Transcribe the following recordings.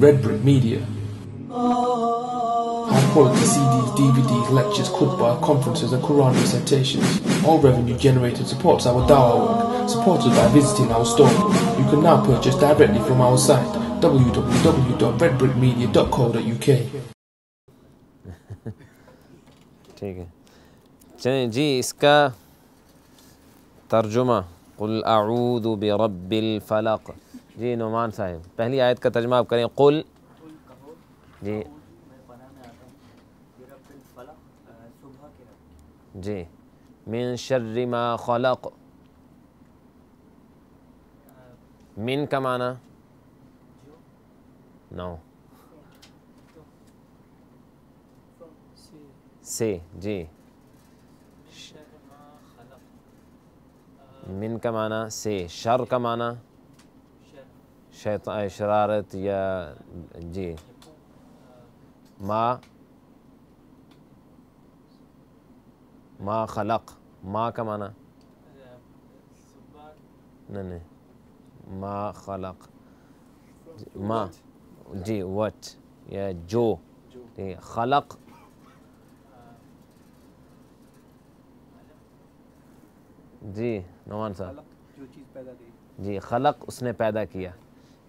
Red Brick Media. High quality CDs, DVDs, lectures, khutbah, conferences, and Quran recitations. All revenue generated supports our dawah work, supported by visiting our store. You can now purchase directly from our site www.redbrickmedia.co.uk. ठीक قل أعوذ برب الفلق जी नुमान साहब पहली आयत का तर्जमा आप करें कुल जी जी मिन शर्रिमा खलक मिन का माना नौ से जी मिन का माना से शर का माना شيطان شرارة يا جي ما ما خلق ما كمان نني ما خلق ما جي وات يا جو إيه، خلق جي نوانسا صاحب جی خلق اس نے پیدا کیا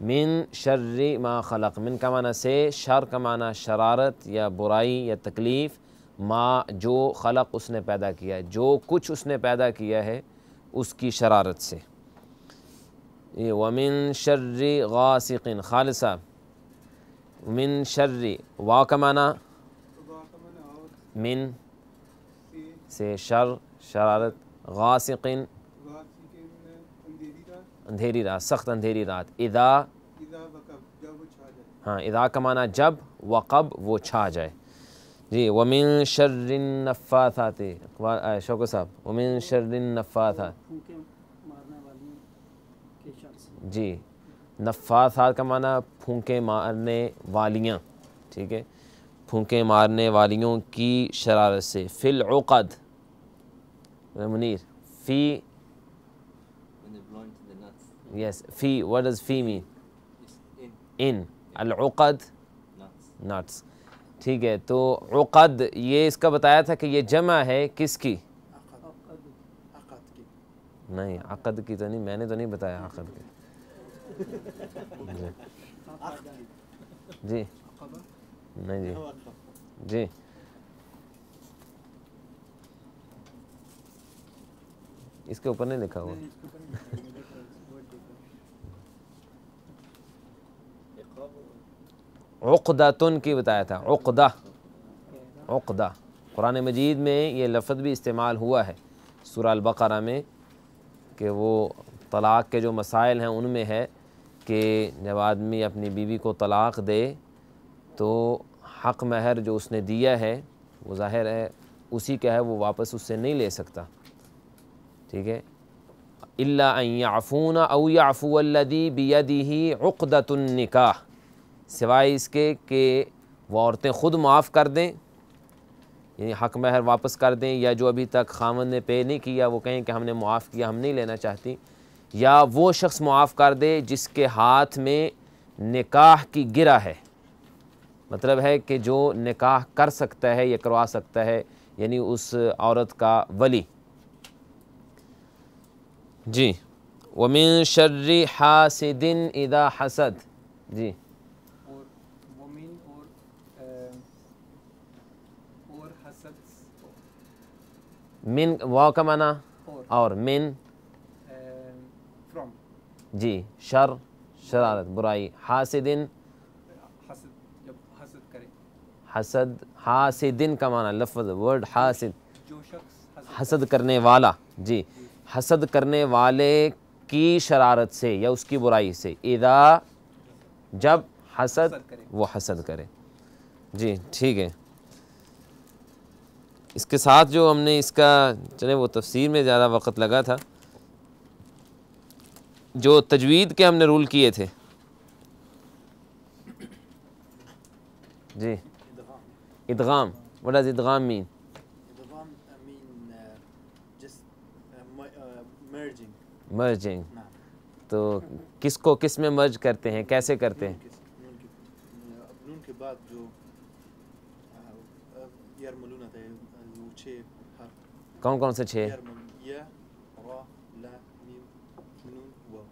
मिन शर्र मा खलक मिन का माना से शर का माना शरारत या बुराई या तकलीफ़ माँ जो खलक उसने पैदा किया है जो कुछ उसने पैदा किया है उसकी शरारत से ये वमिन शर्र गासिकिन खालसा मिन शर्र वा का माना मिन से शर शरारत गासिकिन अंधेरी रात सख्त अंधेरी रात इदा हाँ इदा का माना जब कब वो छा जाए जी वमिन शर्रिन नफ़ा था थे शौक साहब वमिन शर्रिन नफ़ा था जी था का माना फूंके मारने वालियाँ ठीक है फूंके मारने वालियों की शरारत से फिल उक़द मुनीर फ़ी Yes, fi. What does fi mean? In. Al-uqad? Nuts. ठीक है तो उक़द ये इसका बताया था कि ये जमा है किसकी नहीं अक़द की तो नहीं मैंने तो नहीं बताया अक़द की जी नहीं जी जी इसके ऊपर नहीं लिखा हुआ उकदातन की बताया था उकदा उकदा कुरान मजीद में ये लफ्ज़ भी इस्तेमाल हुआ है सुराल बकरा में कि वो तलाक़ के जो मसाइल हैं उनमें है कि जब आदमी अपनी बीवी को तलाक़ दे तो हक़ महर जो उसने दिया है वो ज़ाहिर है उसी का है वो वापस उससे नहीं ले सकता ठीक है अल्लाफ़ून अऊ याफ़ू अल्लदी बियदी ही निकाह सिवाय इसके कि वो औरतें ख़ुद माफ़ कर दें यानी हक महर वापस कर दें या जो अभी तक खामन ने पे नहीं किया वो कहें कि हमने मुआफ़ किया हम नहीं लेना चाहती या वो शख्स मुआफ़ कर दे जिसके हाथ में निकाह की गिरा है मतलब है कि जो निकाह कर सकता है या करवा सकता है यानी उस औरत का वली जी वमिन शर्री हासिदिन इदा हसद जी मिन वाव का माना और, मिन फ्रॉम जी शर शरारत बुराई हासिदिन हसद, हसद हासिदिन का माना लफज वर्ड हासिद हसद करने वाला जी हसद करने वाले की शरारत से या उसकी बुराई से इदा जब हसद वो हसद करे जी ठीक है इसके साथ जो हमने इसका चले वो तफसीर में ज़्यादा वक्त लगा था जो तजवीद के हमने रूल किए थे जी इदगाम वट इज इदगाम mean merging uh, uh, uh, हाँ। तो किसको किस में मर्ज करते हैं कैसे करते हैं नून के, नून के बाद जो कौन कौन से छः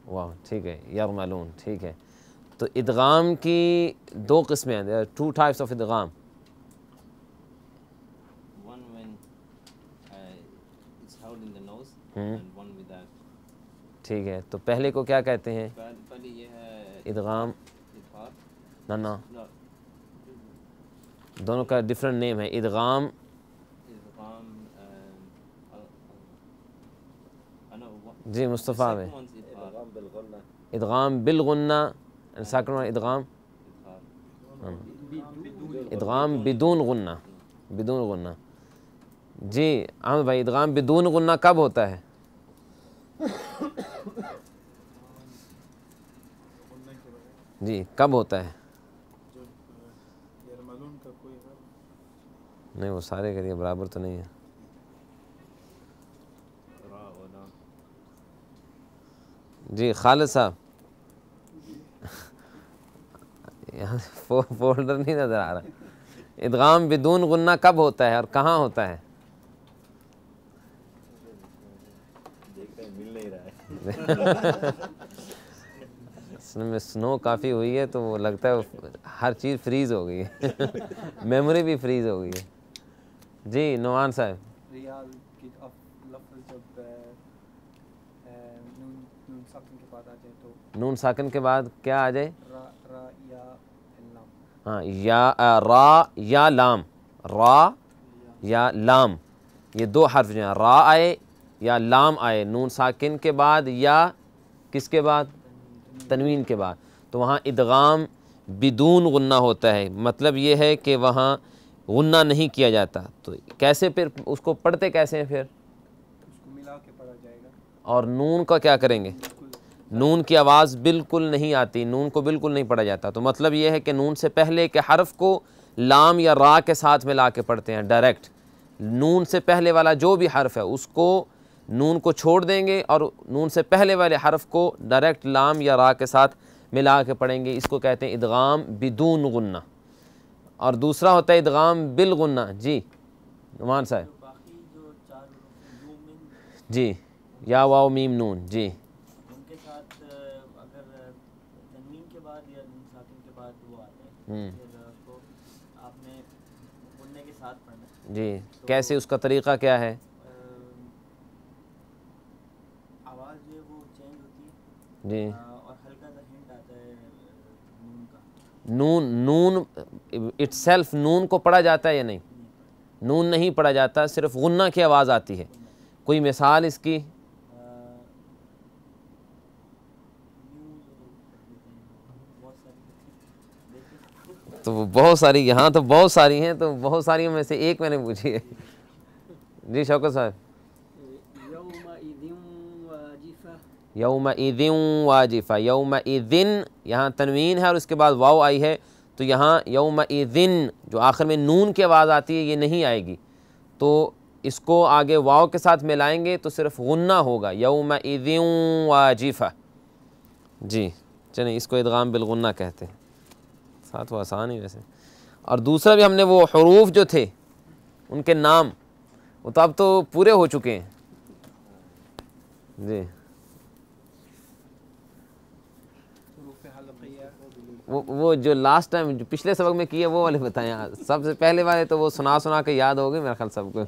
वाह ठीक है यार मालूम ठीक है तो इदगाम की दो किस्में हैं टू टाइप्स ऑफ इदगाम uh, हम्म। ठीक है तो पहले को क्या कहते हैं इदगाम ना ना दोनों का डिफरेंट नेम है इदगाम जी मुस्तफ़ा में इदगाम बिलगन्ना साकड़ा इदगाम इदगाम बिदून गुन्ना बिदून गुन्ना जी अहमद भाई इदगाम बिदून गुन्ना कब होता है जी कब होता है नहीं वो सारे के लिए बराबर तो नहीं है जी खालिद साहब यहाँ फो, फोल्डर नहीं नज़र आ रहा इदगाम बिदून गुन्ना कब होता है और कहाँ होता है इसमें स्नो काफ़ी हुई है तो वो लगता है हर चीज़ फ्रीज हो गई है मेमोरी भी फ्रीज हो गई है जी नुमान साहब नून साकिन के बाद क्या आ जाए हाँ या आ, रा या लाम रा या लाम ये दो हर्फ जो हैं रा आए या लाम आए नून साकिन के बाद या किसके बाद तनवीन के बाद तो वहाँ इदगाम बिदून गन्ना होता है मतलब ये है कि वहाँ गन्ना नहीं किया जाता तो कैसे फिर उसको पढ़ते कैसे हैं फिर उसको मिला के पढ़ा जाएगा और नून का क्या करेंगे नून की आवाज़ बिल्कुल नहीं आती नून को बिल्कुल नहीं पढ़ा जाता तो मतलब ये है कि नून से पहले के हरफ को लाम या रा के साथ में ला के पढ़ते हैं डायरेक्ट नून से पहले वाला जो भी हरफ है उसको नून को छोड़ देंगे और नून से पहले वाले हर्फ को डायरेक्ट लाम या रा के साथ मिला के पढ़ेंगे इसको कहते हैं इदगाम बिदून गुन्ना और दूसरा होता है इदगाम बिल गुन्ना जी नुमान साहब जी या वाओ मीम नून जी हम्म। आपने के साथ पढ़ना जी तो कैसे उसका तरीका क्या है आवाज़ जो है वो चेंज होती है जी और हल्का सा हिंट आता है नून का नून नून इट्सल्फ नून को पढ़ा जाता है या नहीं नून नहीं पढ़ा जाता सिर्फ गुन्ना की आवाज़ आती है कोई मिसाल इसकी तो वो बहुत सारी यहाँ तो बहुत सारी हैं तो बहुत सारी में से एक मैंने पूछी है जी शौकत साहब यौम ईदिन वाजिफ़ा यौम ईदिन यहाँ तनवीन है और उसके बाद वाव आई है तो यहाँ यौम ईदिन जो आखिर में नून की आवाज़ आती है ये नहीं आएगी तो इसको आगे वाव के साथ मिलाएंगे तो सिर्फ गुन्ना होगा यौम ईदिन वाजिफ़ा जी चलिए इसको ईदगाम बिलगुन्ना कहते हैं साथ वो आसान ही वैसे और दूसरा भी हमने वो हरूफ जो थे उनके नाम वो तो अब तो पूरे हो चुके हैं जी वो वो जो लास्ट टाइम जो पिछले सबक में किए वो वाले बताए सबसे पहले वाले तो वो सुना सुना के याद हो गए मेरा ख्याल सबको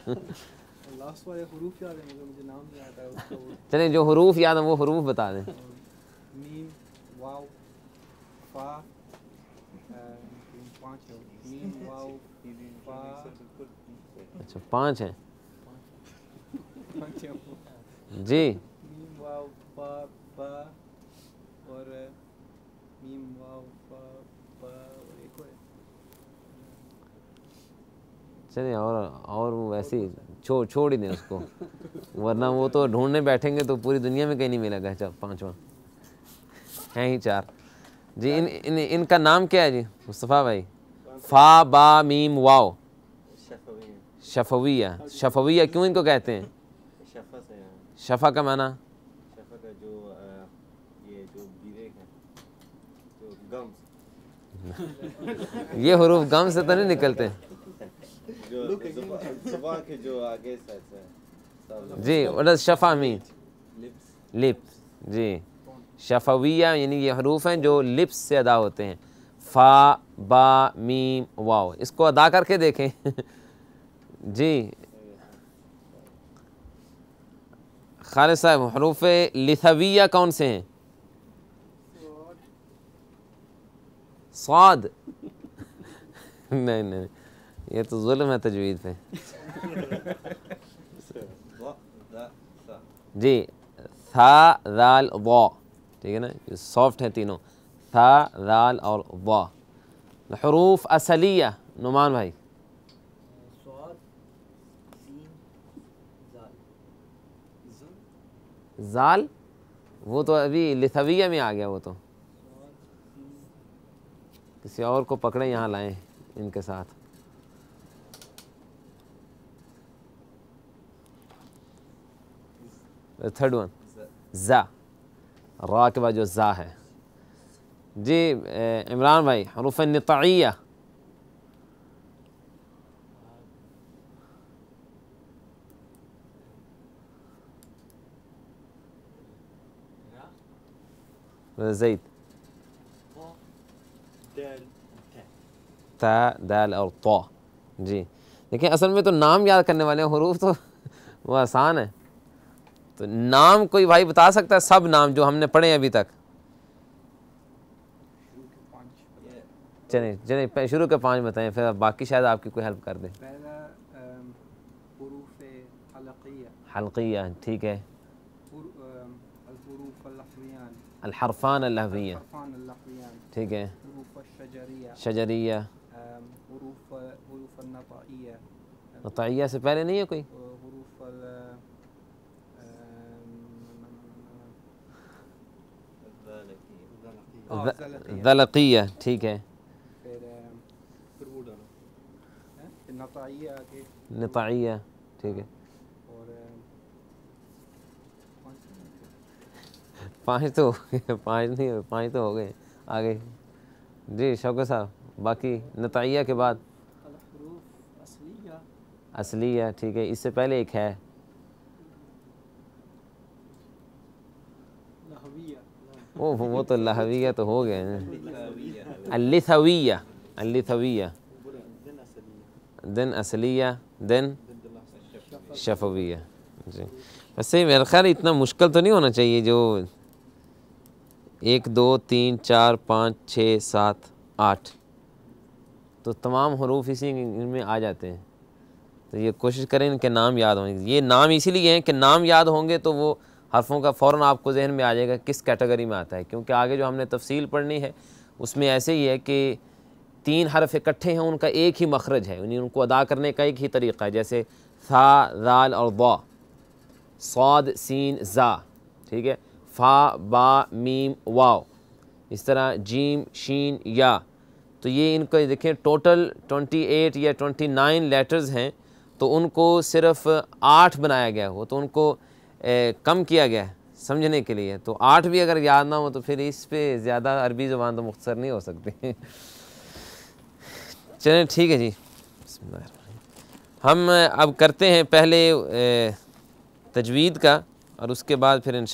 चलें जो हरूफ याद है वो हरूफ बता दें अच्छा पांच हैं जी चलिए और और वो ऐसे ही छो, छोड़ ही दें उसको वरना वो तो ढूंढने बैठेंगे तो पूरी दुनिया में कहीं नहीं मिलेगा चार पाँचवा हैं ही चार जी इन, इन इनका नाम क्या है जी मुस्तफ़ा भाई फा बा मीम वाओ शफविया शफविया क्यों इनको कहते हैं शफा हाँ। का माना ये हरूफ गम से तो नहीं निकलते जी और शफा मी लिप जी शफविया यानी ये हरूफ हैं जो लिप्स से अदा होते हैं फ़ा बा मीम वाओ इसको अदा करके देखें जी खालिद साहब हरूफ लिथविया कौन से हैं स्वाद नहीं नहीं ये तो जुल्म है तजवीज़ पे जी था दाल वाह ठीक है ना सॉफ्ट है तीनों था दाल और वा हरूफ असलिया नुमान भाई ज़ाल वो तो अभी लिथविया में आ गया वो तो किसी और को पकड़े यहाँ लाएं इनके साथ थर्ड वन ज़ा रा के बाद जो ज़ा है जी इमरान भाई हरूफ नतिया زيد ता दाल और तो जी देखिए असल में तो नाम याद करने वाले हरूफ तो वो आसान है तो नाम कोई भाई बता सकता है सब नाम जो हमने पढ़े अभी तक चले चले शुरू के पांच बताएं फिर बाकी शायद आपकी कोई हेल्प कर दे हल्किया ठीक है الحرفان اللهفية الحرفان اللهفية تيجي الحروف الشجرية الشجرية حروف حروف النطائية نطائية سبالينية पहले آه، حروف ال الذلقية ठीक है النطائية ठीक पाँच तो पाँच नहीं पाँच तो हो गए आगे जी शौक साहब बाकी नतिया के बाद असलिया ठीक है इससे पहले एक है ओ वो तो लहविया तो हो गए अलिथविया अलिथविया दिन असलिया दिन शफविया जी वैसे मेरा ख्याल इतना मुश्किल तो नहीं होना चाहिए जो एक दो तीन चार पाँच छः सात आठ तो तमाम हरूफ इसी इनमें आ जाते हैं तो ये कोशिश करें इनके नाम याद होंगे ये नाम इसीलिए हैं कि नाम याद होंगे तो वो हरफों का फ़ौर आपको जहन में आ जाएगा किस कैटेगरी में आता है क्योंकि आगे जो हमने तफसील पढ़नी है उसमें ऐसे ही है कि तीन हरफ इकट्ठे हैं उनका एक ही मखरज है यानी उनको अदा करने का एक ही तरीका है जैसे था दाल और वा सौद सीन ज़ा ठीक है फ़ा बा मीम वाओ इस तरह जीम शीन या तो ये इनको देखें टोटल 28 या 29 लेटर्स हैं तो उनको सिर्फ आठ बनाया गया हो तो उनको ए, कम किया गया है समझने के लिए तो आठ भी अगर याद ना हो तो फिर इस पर ज़्यादा अरबी ज़बान तो मुख्तर नहीं हो सकती चलें ठीक है जी हम अब करते हैं पहले तजवीद का और उसके बाद फिर इन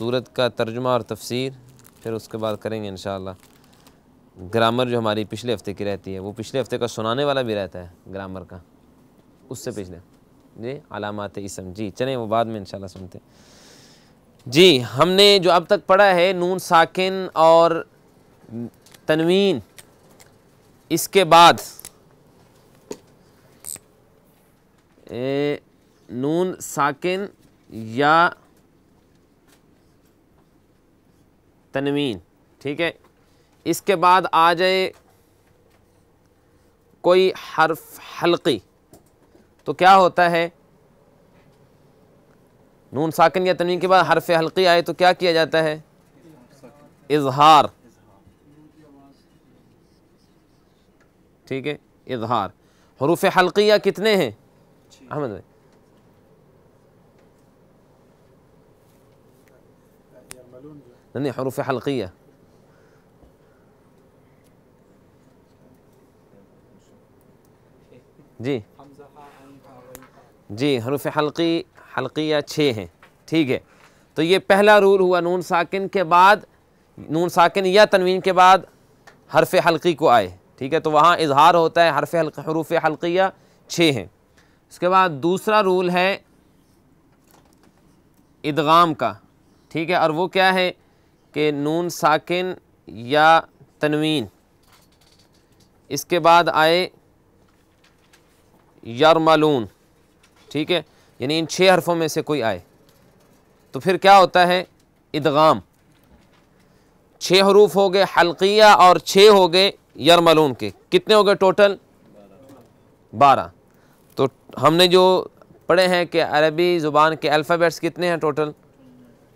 सूरत का तर्जुमा और तफसीर फिर उसके बाद करेंगे इन ग्रामर जो हमारी पिछले हफ्ते की रहती है वो पिछले हफ्ते का सुनाने वाला भी रहता है ग्रामर का उससे पिछले जी अलामत इसम जी चलें वो बाद में इनशाला सुनते जी हमने जो अब तक पढ़ा है नून साकिन और तनवीन इसके बाद ए, नून साकिन या तनवीन ठीक है इसके बाद आ जाए कोई हर्फ हल्की तो क्या होता है नून साकिन या तनवीन के बाद हर्फ हल्की आए तो क्या किया जाता है इजहार ठीक है इजहार हरूफ हल्किया कितने हैं अहमद भाई لأن حروف حلقية जी जी हरूफ हल्की हल्किया छः हैं ठीक है तो ये पहला रूल हुआ नून साकिन के बाद नून साकिन या तनवीन के बाद हरफ हल्की को आए ठीक है तो वहाँ इजहार होता है हरफ हल्क हरूफ हल्किया छः हैं उसके बाद दूसरा रूल है इदगाम का ठीक है और वो क्या है कि नून साकिन या तनवीन इसके बाद आए यरमलून ठीक है यानी इन छः हरफों में से कोई आए तो फिर क्या होता है इदगाम छः हरूफ हो गए हल्किया और छः हो गए यरमलून के कितने हो गए टोटल बारह तो हमने जो पढ़े हैं कि अरबी ज़ुबान के अल्फ़ाबेट्स कितने हैं टोटल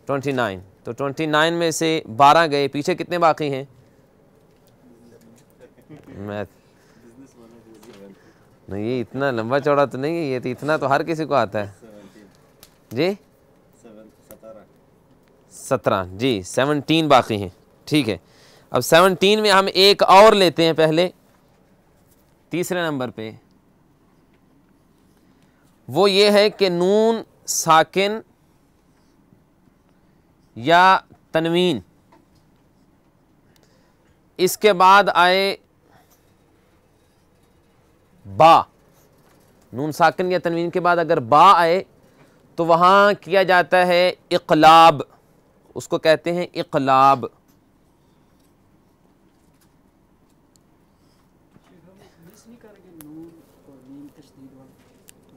ट्वेंटी नाइन तो 29 में से 12 गए पीछे कितने बाकी हैं मैथ नहीं ये इतना लंबा चौड़ा तो नहीं है ये तो इतना तो हर किसी को आता है जी सत्रह जी सेवनटीन बाकी हैं ठीक है अब सेवनटीन में हम एक और लेते हैं पहले तीसरे नंबर पे वो ये है कि नून साकिन या तनवीन इसके बाद आए बा नून साकिन या तनवीन के बाद अगर बा आए तो वहाँ किया जाता है इकलाब उसको कहते हैं इकलाब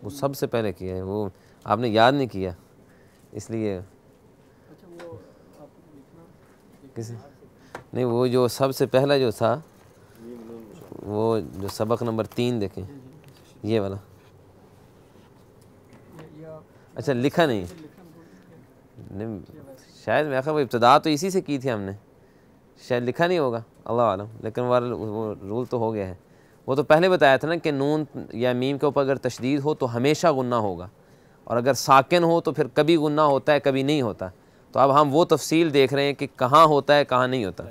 वो सबसे पहले किया है वो आपने याद नहीं किया इसलिए किस नहीं वो जो सबसे पहला जो था वो जो सबक नंबर तीन देखें ये वाला अच्छा लिखा नहीं नहीं शायद मैं वो इब्तदा तो इसी से की थी हमने शायद लिखा नहीं होगा अल्लाह आलम लेकिन वाल वो रूल तो हो गया है वो तो पहले बताया था ना कि नून या मीम के ऊपर अगर तशदीद हो तो हमेशा गुना होगा और अगर साकिन हो तो फिर कभी गुना होता है कभी नहीं होता तो अब हम वो तफसील देख रहे हैं कि कहाँ होता है कहाँ नहीं होता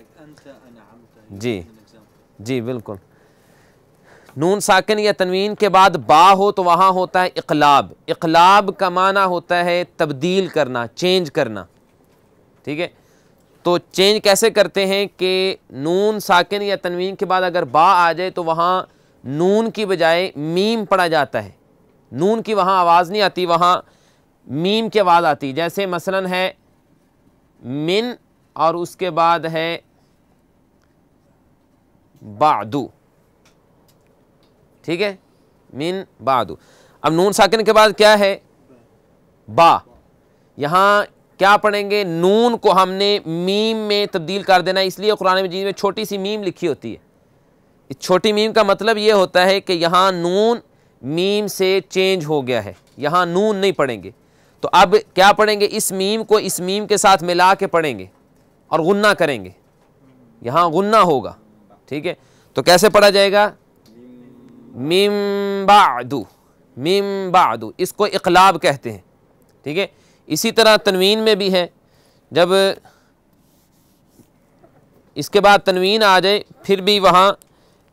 जी जी बिल्कुल नून साकिन या तनवीन के बाद बा हो तो वहाँ होता है इकलाब इकलाब का माना होता है तब्दील करना चेंज करना ठीक है तो चेंज कैसे करते हैं कि नून साकिन या तनवीन के बाद अगर बा आ जाए तो वहाँ नून की बजाय मीम पढ़ा जाता है नून की वहाँ आवाज़ नहीं आती वहाँ मीम की आवाज़ आती जैसे मसलन है मिन और उसके बाद है बादू ठीक है मिन बादू अब नून साकिन के बाद क्या है बा यहाँ क्या पढ़ेंगे नून को हमने मीम में तब्दील कर देना इसलिए कुरान मजीद में छोटी सी मीम लिखी होती है इस छोटी मीम का मतलब ये होता है कि यहाँ नून मीम से चेंज हो गया है यहाँ नून नहीं पढ़ेंगे तो अब क्या पढ़ेंगे इस मीम को इस मीम के साथ मिला के पढ़ेंगे और गुन्ना करेंगे यहाँ गुन्ना होगा ठीक है तो कैसे पढ़ा जाएगा मीम मीम बादू इसको इकलाब कहते हैं ठीक है इसी तरह तनवीन में भी है जब इसके बाद तनवीन आ जाए फिर भी वहाँ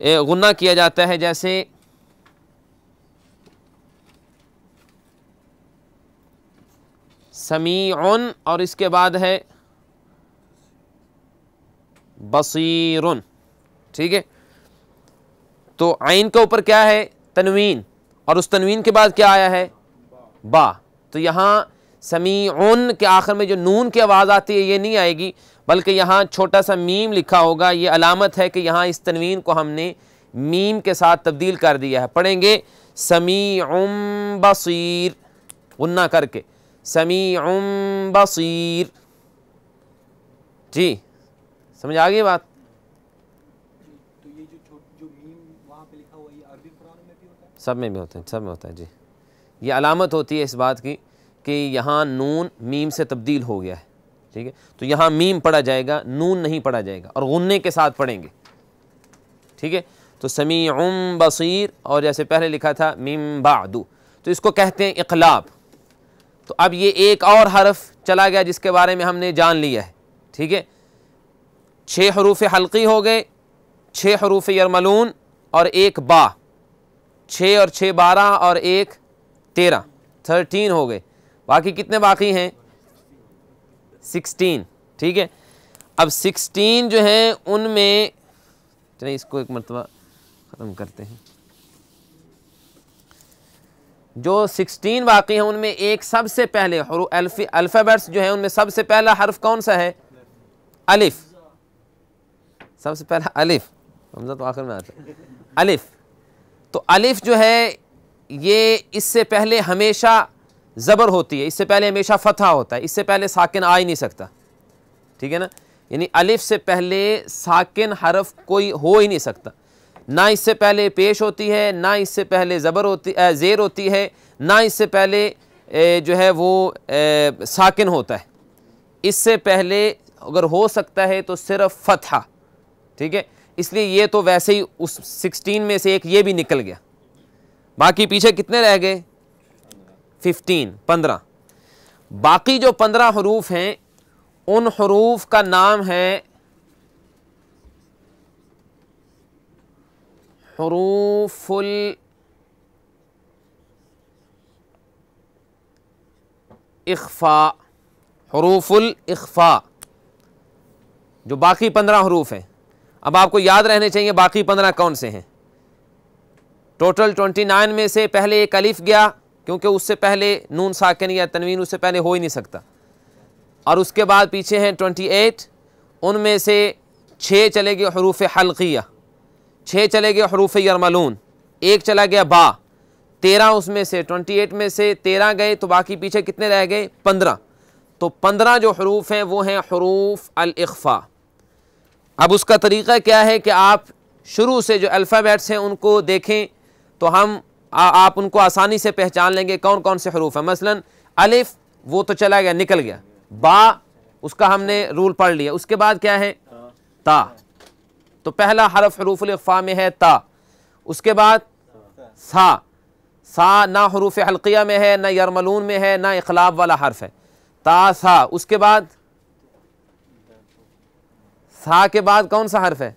गुन्ना किया जाता है जैसे समी और इसके बाद है बसीर ठीक है तो आइन के ऊपर क्या है तनवीन और उस तनवीन के बाद क्या आया है बा तो यहाँ समी के आखिर में जो नून की आवाज़ आती है ये नहीं आएगी बल्कि यहाँ छोटा सा मीम लिखा होगा ये अलामत है कि यहाँ इस तनवीन को हमने मीम के साथ तब्दील कर दिया है पढ़ेंगे समी बसीर उन्ना करके समी बसीर जी समझ आ गई बात सब में भी होता है सब में होता है जी ये अलामत होती है इस बात की कि यहाँ नून मीम से तब्दील हो गया है ठीक है तो यहाँ मीम पढ़ा जाएगा नून नहीं पढ़ा जाएगा और गुन्ने के साथ पढ़ेंगे ठीक है तो समी बसीर और जैसे पहले लिखा था मीम बादू तो इसको कहते हैं इखलाब तो अब ये एक और हरफ चला गया जिसके बारे में हमने जान लिया है ठीक है छः हरूफ हल्की हो गए छः हरूफ यरमलून और एक बा छः और छः बारह और एक तेरह थर्टीन हो गए बाकी कितने बाकी हैं सिक्सटीन ठीक है अब सिक्सटीन जो हैं उनमें चलिए इसको एक मरतबा ख़त्म करते हैं जो सिक्सटीन वाक़े हैं उनमें एक सबसे पहले अल्फ़ाबेट्स जो है उनमें सबसे पहला हर्फ कौन सा है अलिफ सबसे पहला अलिफ हमजा तो आखिर में आता अलिफ तो अलिफ जो है ये इससे पहले हमेशा ज़बर होती है इससे पहले हमेशा फतह होता है इससे पहले साकिन आ ही नहीं सकता ठीक है ना यानी अलिफ से पहले साकिन हरफ कोई हो ही नहीं सकता ना इससे पहले पेश होती है ना इससे पहले ज़बर होती ज़ेर होती है ना इससे पहले जो है वो साकिन होता है इससे पहले अगर हो सकता है तो सिर्फ फतहा ठीक है इसलिए ये तो वैसे ही उस सिक्सटीन में से एक ये भी निकल गया बाकी पीछे कितने रह गए फिफ्टीन पंद्रह बाकी जो पंद्रह हरूफ हैं उन हरूफ का नाम है हरूफुल इख्फा हरूफुल इख्फा जो बाकी पंद्रह हरूफ हैं अब आपको याद रहने चाहिए बाकी पंद्रह कौन से हैं टोटल ट्वेंटी नाइन में से पहले एक अलिफ गया क्योंकि उससे पहले नून साकिन या तनवीन उससे पहले हो ही नहीं सकता और उसके बाद पीछे हैं ट्वेंटी एट उनमें से छः चले गए हरूफ हल्किया छः चले गए हरूफ यरमलून एक चला गया बा तेरह उसमें से ट्वेंटी एट में से तेरह गए तो बाकी पीछे कितने रह गए पंद्रह तो पंद्रह जो हरूफ हैं वो हैं हरूफ अलफ़ा अब उसका तरीका क्या है कि आप शुरू से जो अल्फ़ाबेट्स हैं उनको देखें तो हम आ, आप उनको आसानी से पहचान लेंगे कौन कौन से हरूफ हैं मसलन अलिफ़ वो तो चला गया निकल गया बा उसका हमने रूल पढ़ लिया उसके बाद क्या है ता तो पहला हरफ हरूफ़ा में है ता उसके बाद सा सा ना हरूफ हल्किया में है ना यरमलून में है ना इखलाब वाला हर्फ है ता सा उसके बाद सा के बाद कौन सा हर्फ है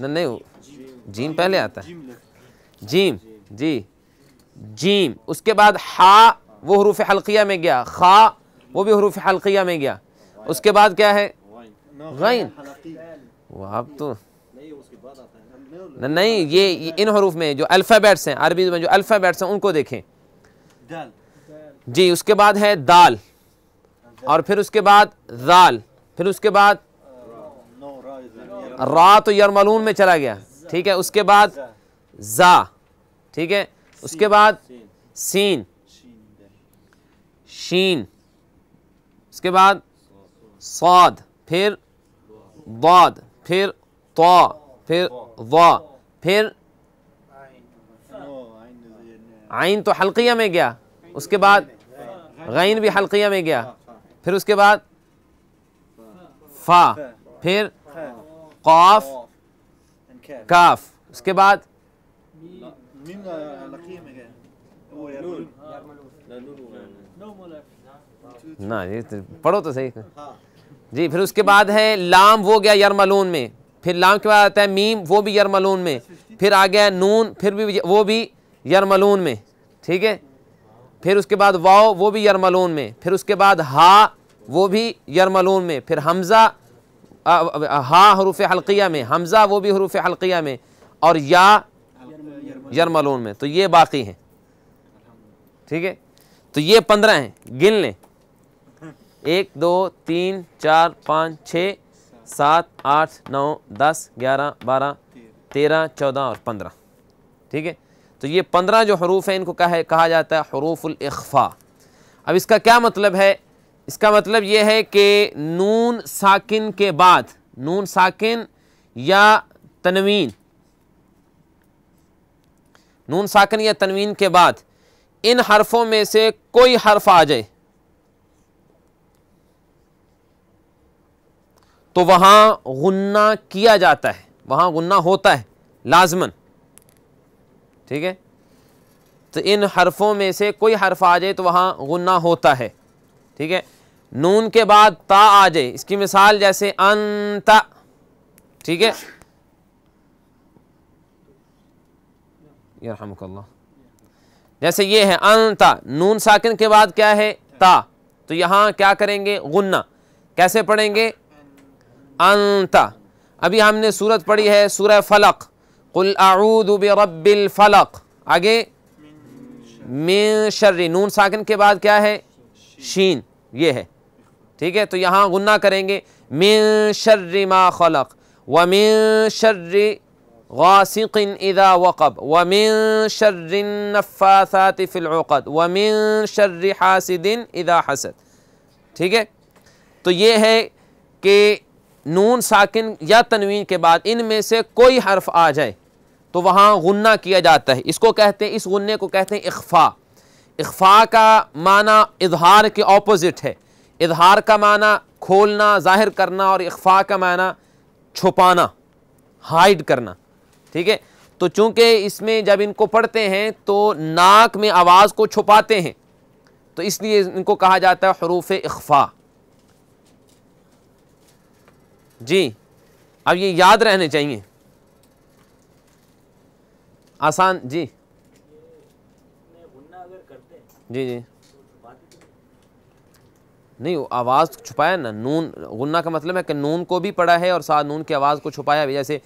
ना नहीं जीम पहले आता है जीम जी जीम उसके बाद हा वो हरूफ हल्किया में गया खा वो भी हरूफ हल्किया में गया उसके बाद क्या है गैन वो आप तो नहीं ये, इन हरूफ में जो अल्फ़ाबेट्स हैं अरबी में जो अल्फ़ाबेट्स हैं उनको देखें जी उसके बाद है दाल और फिर उसके बाद दाल फिर उसके बाद रा तो यरमलून में चला गया ठीक है उसके बाद जा ठीक है उसके बाद सीन शीन उसके बाद सौद फिर बाद फिर तो फिर वा फिर आइन तो हल्किया में गया उसके बाद गैन भी हल्किया में गया फिर उसके बाद फा फिर काफ काफ उसके बाद ना ये पढ़ो तो सही जी फिर उसके बाद है लाम वो गया यरमलून में फिर लाम के बाद आता है मीम वो भी यरमलून में फिर आ गया नून फिर भी वो भी यरमलून में ठीक है फिर उसके बाद वाओ वो भी यरमलून में फिर उसके बाद हा वो भी यरमलून में फिर हमज़ा हा हरूफ हल्किया में हमज़ा वो भी हरूफ हल्किया में और या यरमलून में तो ये बाकी हैं ठीक है तो ये पंद्रह हैं गिन लें एक दो तीन चार पाँच छः सात आठ नौ दस ग्यारह बारह तेरह चौदह और पंद्रह ठीक है तो ये पंद्रह जो हरूफ हैं इनको कहा कहा जाता है हरूफुलखफ़ा अब इसका क्या मतलब है इसका मतलब ये है कि नून साकिन के बाद नून साकिन या तनवीन नून साकिन या तनवीन के बाद इन हरफों में से कोई हरफ आ जाए तो वहाँ गुन्ना किया जाता है वहाँ गुन्ना होता है लाजमन ठीक है तो इन हरफों में से कोई हर्फ आ जाए तो वहाँ गुन्ना होता है ठीक है नून के बाद ता आ जाए इसकी मिसाल जैसे अंता ठीक है जैसे ये है अंता नून साकिन के बाद क्या है ता तो यहाँ क्या करेंगे गुन्ना कैसे पढ़ेंगे अंता अभी हमने सूरत पढ़ी है सूरह फलक कुल आऊद रब्बिल फलक आगे मिन शर्री नून साकिन के बाद क्या है शीन ये है ठीक है तो यहाँ गुन्ना करेंगे मिन शर्री मा खलक व मिन शर्री वासिकिन इदा वक़ब व मिन शर्रिन नफ़ासात फ़िलौक़द व मिन शर्र हासिदिन इदा हसद ठीक है तो ये है कि नून साकिन या तनवीन के बाद इनमें से कोई हर्फ आ जाए तो वहाँ गुन्ना किया जाता है इसको कहते हैं इस गुन्ने को कहते हैं इख्फा इख्फा का माना इजहार के ऑपोज़िट है इजहार का माना खोलना ज़ाहिर करना और इख्फा का माना छुपाना हाइड करना ठीक है तो चूँकि इसमें जब इनको पढ़ते हैं तो नाक में आवाज़ को छुपाते हैं तो इसलिए इनको कहा जाता है हरूफ इख्फा जी अब ये याद रहने चाहिए आसान जी जी जी नहीं आवाज़ छुपाया ना नून गुन्ना का मतलब है कि नून को भी पड़ा है और साथ नून की आवाज़ को छुपाया भी जैसे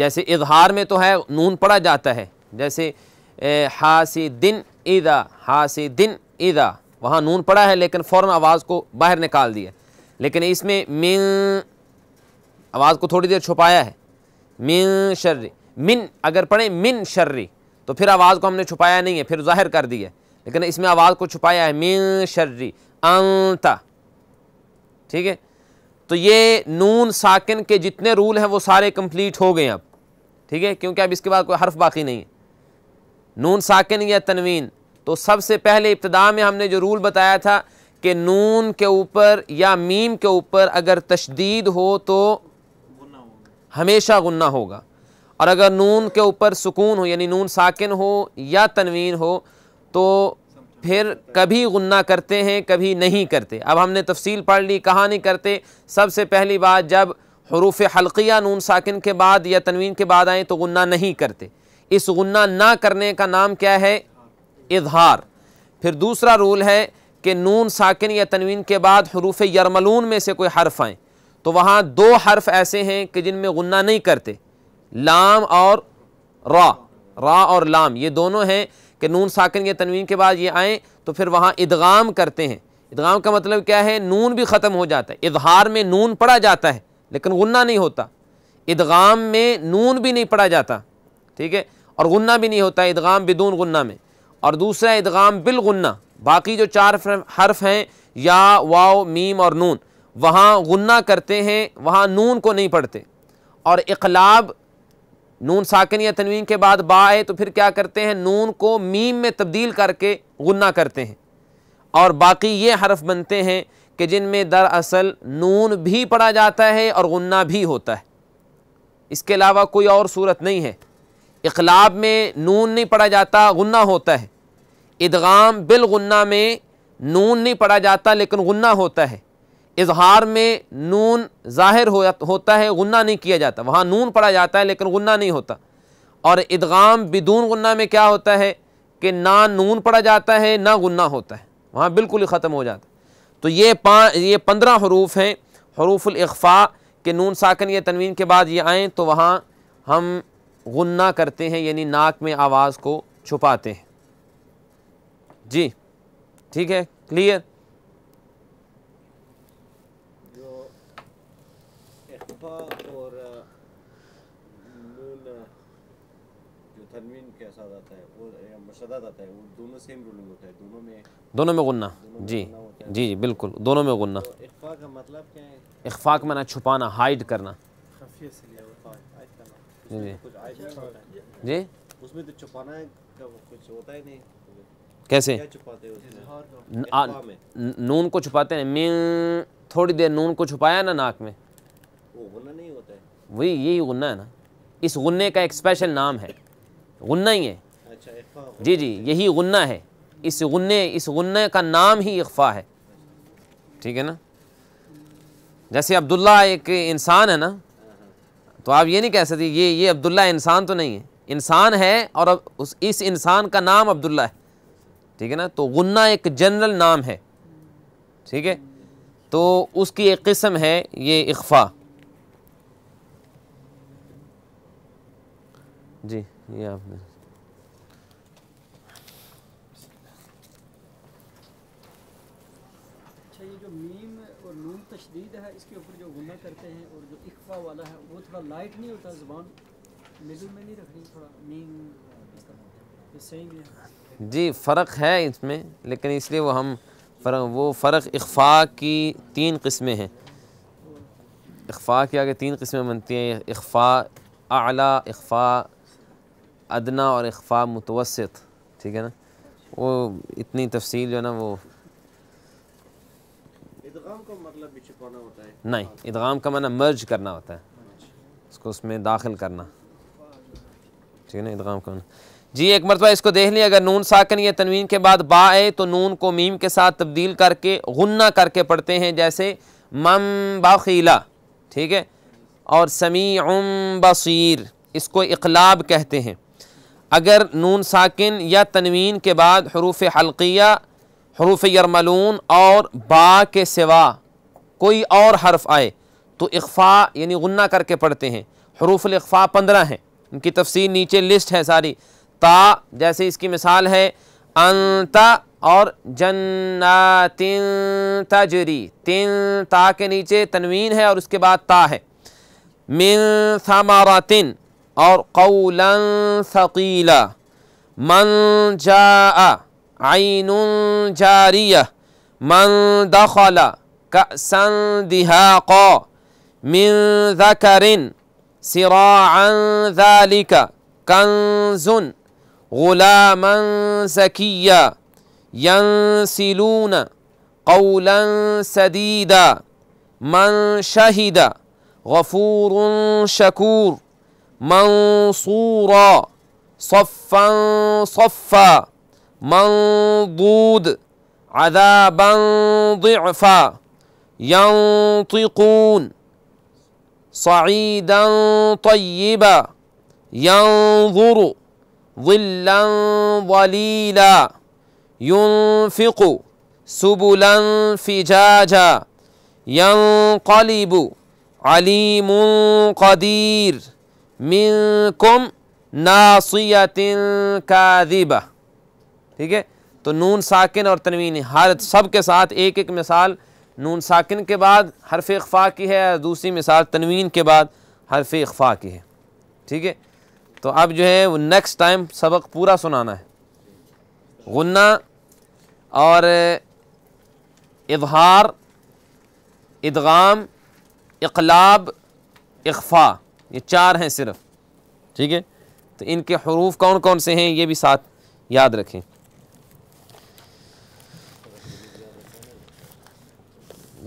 जैसे इजहार में तो है नून पढ़ा जाता है जैसे हासी दिन ईदा हासी दिन ईदा वहाँ नून पड़ा है लेकिन फ़ौर आवाज़ को बाहर निकाल दिया लेकिन इसमें मिन आवाज़ को थोड़ी देर छुपाया है मिन शर्री मिन अगर पढ़ें मिन शर्री तो फिर आवाज़ को हमने छुपाया नहीं है फिर जाहिर कर दिया लेकिन इसमें आवाज़ को छुपाया है मिन शर्री अंता ठीक है तो ये नून साकिन के जितने रूल हैं वो सारे कंप्लीट हो गए अब ठीक है क्योंकि अब इसके बाद कोई हर्फ बाकी नहीं है नून साकिन या तनवीन तो सबसे पहले इब्तदा में हमने जो रूल बताया था कि नून के ऊपर या मीम के ऊपर अगर तशदीद हो तो हमेशा गुन्ना होगा और अगर नून के ऊपर सुकून हो यानी नून साकिन हो या तनवीन हो तो फिर कभी गुन्ना करते हैं कभी नहीं करते अब हमने तफसील पढ़ ली कहाँ नहीं करते सबसे पहली बात जब हरूफ हल्किया नून साकिन के बाद या तनवीन के बाद आए तो गुन्ना नहीं करते इस गुन्ना ना करने का नाम क्या है इजहार फिर दूसरा रूल है कि नून साकिन या तनवीन के बाद हरूफ यरमलून में से कोई हर्फ आएँ तो वहाँ दो हर्फ ऐसे हैं कि जिनमें गुन्ना नहीं करते लाम और रा रा और लाम ये दोनों हैं कि नून साकिन या तनवीन के बाद ये आएँ तो फिर वहाँ इदगाम करते हैं इदगाम का मतलब क्या है नून भी ख़त्म हो जाता है इजहार में नून पढ़ा जाता है लेकिन गुन्ना नहीं होता इदगाम में नून भी नहीं पढ़ा जाता ठीक है और गुन्ना भी नहीं होता इदगाम बिदून गुन्ना में और दूसरा इदगाम बिलगुन्ना बाकी जो चार हर्फ हैं या वाओ मीम और नून वहाँ गुन्ना करते हैं वहाँ नून को नहीं पढ़ते और इकलाब नून साकिन या तनवीन के बाद बा है तो फिर क्या करते हैं नून को मीम में तब्दील करके गुन्ना करते हैं और बाकी ये हरफ बनते हैं कि जिनमें दरअसल नून भी पढ़ा जाता है और गुन्ना भी होता है इसके अलावा कोई और सूरत नहीं है इखलाब में नून नहीं पढ़ा जाता गुन्ना होता है इदगाम बिल में नून नहीं पढ़ा जाता लेकिन गुन्ना होता है इजहार में नून ज़ाहिर हो होता है गुन्ना नहीं किया जाता वहाँ नून पढ़ा जाता है लेकिन गुन्ना नहीं होता और इदगाम बिदून गुन्ना में क्या होता है कि ना नून पढ़ा जाता है ना गुन्ना होता है वहाँ बिल्कुल ही ख़त्म हो जाता तो ये पा ये पंद्रह हरूफ हैं हरूफुलफ़ा के नून साकन या तनवीन के बाद ये आएँ तो वहाँ हम गुन्ना करते हैं यानी नाक में आवाज़ को छुपाते हैं जी ठीक है क्लियर है वो दोनों सेम रूलिंग होता है दोनों में दोनों में गुन्ना जी जी जी बिल्कुल दोनों में गुन्ना तो इखफाक इख्फा का मतलब क्या है माना छुपाना हाइड करना जी जी उसमें तो, अच्छा। तो छुपाना का कुछ होता ही नहीं कैसे नून को छुपाते हैं मैं थोड़ी देर नून को छुपाया ना नाक में वही यही गुन्ना है ना इस गुन्ने का एक स्पेशल नाम है गुन्ना ही है जी जी यही गन्ना है इस गुन्ने इस गुन्ने का नाम ही इख्फा है ठीक है ना जैसे अब्दुल्ला एक इंसान है ना तो आप ये नहीं कह सकते ये ये अब्दुल्ला इंसान तो नहीं है इंसान है और अब उस इस इंसान का नाम अब्दुल्ला है ठीक है ना तो गन्ना एक जनरल नाम है ठीक है तो उसकी एक किस्म है ये इख्फा जी ये आपने आपका लाइट नहीं होता जबान मिडिल में नहीं रखनी थोड़ा मीन मतलब। जी फ़र्क है इसमें लेकिन इसलिए वो हम फर्क वो फ़र्क इख्फा की तीन किस्में हैं इख्फा की आगे तीन किस्में बनती हैं इख्फा आला इख्फा अदना और इख्फा मुतवसत ठीक है ना वो इतनी तफसील जो है ना वो इदगाम का मतलब होता है नहीं इदगाम का मतलब मर्ज करना होता है इसको उसमें दाखिल करना ठीक है ना इदगाम करना जी एक मरतबा इसको देख लें अगर नून साकन या तनवीन के बाद बा आए तो नून को मीम के साथ तब्दील करके गुन्ना करके पढ़ते हैं जैसे मम बाखीला ठीक है और समी उम बसीर इसको इकलाब कहते हैं अगर नून साकिन या तनवीन के बाद हरूफ हल्किया हरूफ यरमलून और बा के सिवा कोई और हर्फ आए तो इख्फ़ा यानी गुन्ना करके पढ़ते हैं हरूफ़ल इख्फ़ा पंद्रह हैं उनकी तफसीर नीचे लिस्ट है सारी ता जैसे इसकी मिसाल है अंता और जन्ना तिन तजरी तिन ता के नीचे तनवीन है और उसके बाद ता है मिन समारातिन और कौलन सकीला मन जा आइन जारिया मन दखला कसन दिहाक़ من ذكر سراعا ذلك كنز غلاما زكيا ينسلون قولا سديدا من شهد غفور شكور منصورا صفا صفا منضود عذابا ضعفا ينطقون صعيدا طيبا ينظر ظلا ظليلا ينفق سبلا فجاجا ينقلب अलीम قدير منكم ناصية كاذبة ठीक है तो नून साकिन और तनवीन हालत सब के साथ एक एक मिसाल नून साकिन के बाद हरफ अखफ़ा की है और दूसरी मिसाल तनवीन के बाद हरफ अखफ़ा की है ठीक है तो अब जो है वो नेक्स्ट टाइम सबक पूरा सुनाना है गुन्ना और इजहार इदगाम इकलाब इखफ़ा ये चार हैं सिर्फ ठीक है तो इनके हरूफ कौन कौन से हैं ये भी साथ याद रखें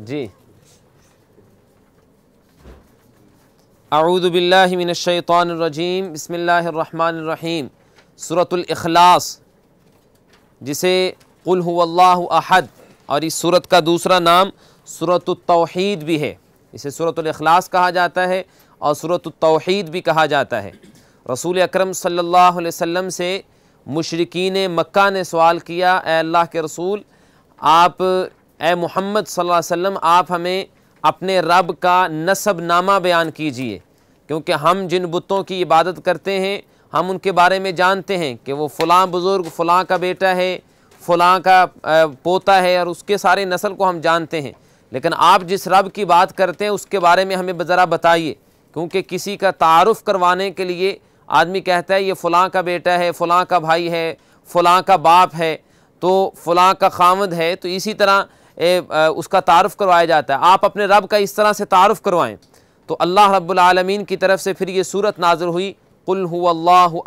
जी आऊदबिल्लिमिनशैतरजीम बसमीम सूरतलखलास जिसे कुल अहद और इस सूरत का दूसरा नाम सूरत तोहीद भी है इसे सूरतलखलास कहा जाता है और सूरत तोहैद भी कहा जाता है रसूल अक्रम सम से मशरकिन मक् ने सवाल किया अल्लाह के रसूल आप ए मोहम्मद वसल्लम आप हमें अपने रब का नसब नामा बयान कीजिए क्योंकि हम जिन बुतों की इबादत करते हैं हम उनके बारे में जानते हैं कि वो फ़लाँ बुज़ुर्ग फ़लाँ का बेटा है फ़लाँ का पोता है और उसके सारे नस्ल को हम जानते हैं लेकिन आप जिस रब की बात करते हैं उसके बारे में हमें ज़रा बताइए क्योंकि किसी का तारफ़ करवाने के लिए आदमी कहता है ये फ़लाँ का बेटा है फ़लाँ का भाई है फ़लाँ का बाप है तो फ़लाँ का खामद है तो इसी तरह ए, आ, उसका तारफ़ करवाया जाता है आप अपने रब का इस तरह से तारफ़ करवाएं तो अल्लाह रब्लमीन की तरफ से फिर ये सूरत नाज़र हुई कुल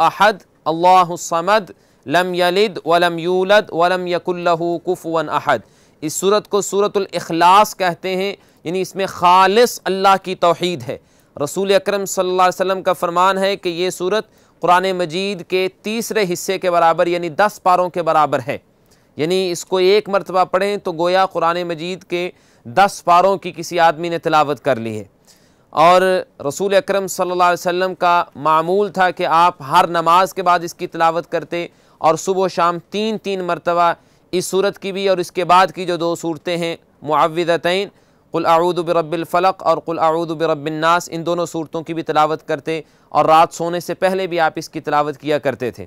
अहद अल्लाहमद लम यलिद वलम यूलद वलम यकुल्लहु कुफ़ुवन अहद इस सूरत को सूरत अखलास कहते हैं यानी इसमें खालिस अल्लाह की तोहद है रसूल अक्रम सम का फरमान है कि ये सूरत कुरान मजीद के तीसरे हिस्से के बराबर यानी दस पारों के बराबर है यानी इसको एक मरतबा पढ़ें तो गोया कुरान मजीद के दस पारों की किसी आदमी ने तलावत कर ली है और रसूल अकरम सल्लल्लाहु अलैहि वसल्लम का मामूल था कि आप हर नमाज के बाद इसकी तलावत करते और सुबह शाम तीन तीन मरतबा इस सूरत की भी और इसके बाद की जो दो सूरतें हैं मुआवदतैन कुलआउदबरबिलफ़लक और कुलआउदबरबिलनास इन दोनों सूरतों की भी तलावत करते और रात सोने से पहले भी आप इसकी तलावत किया करते थे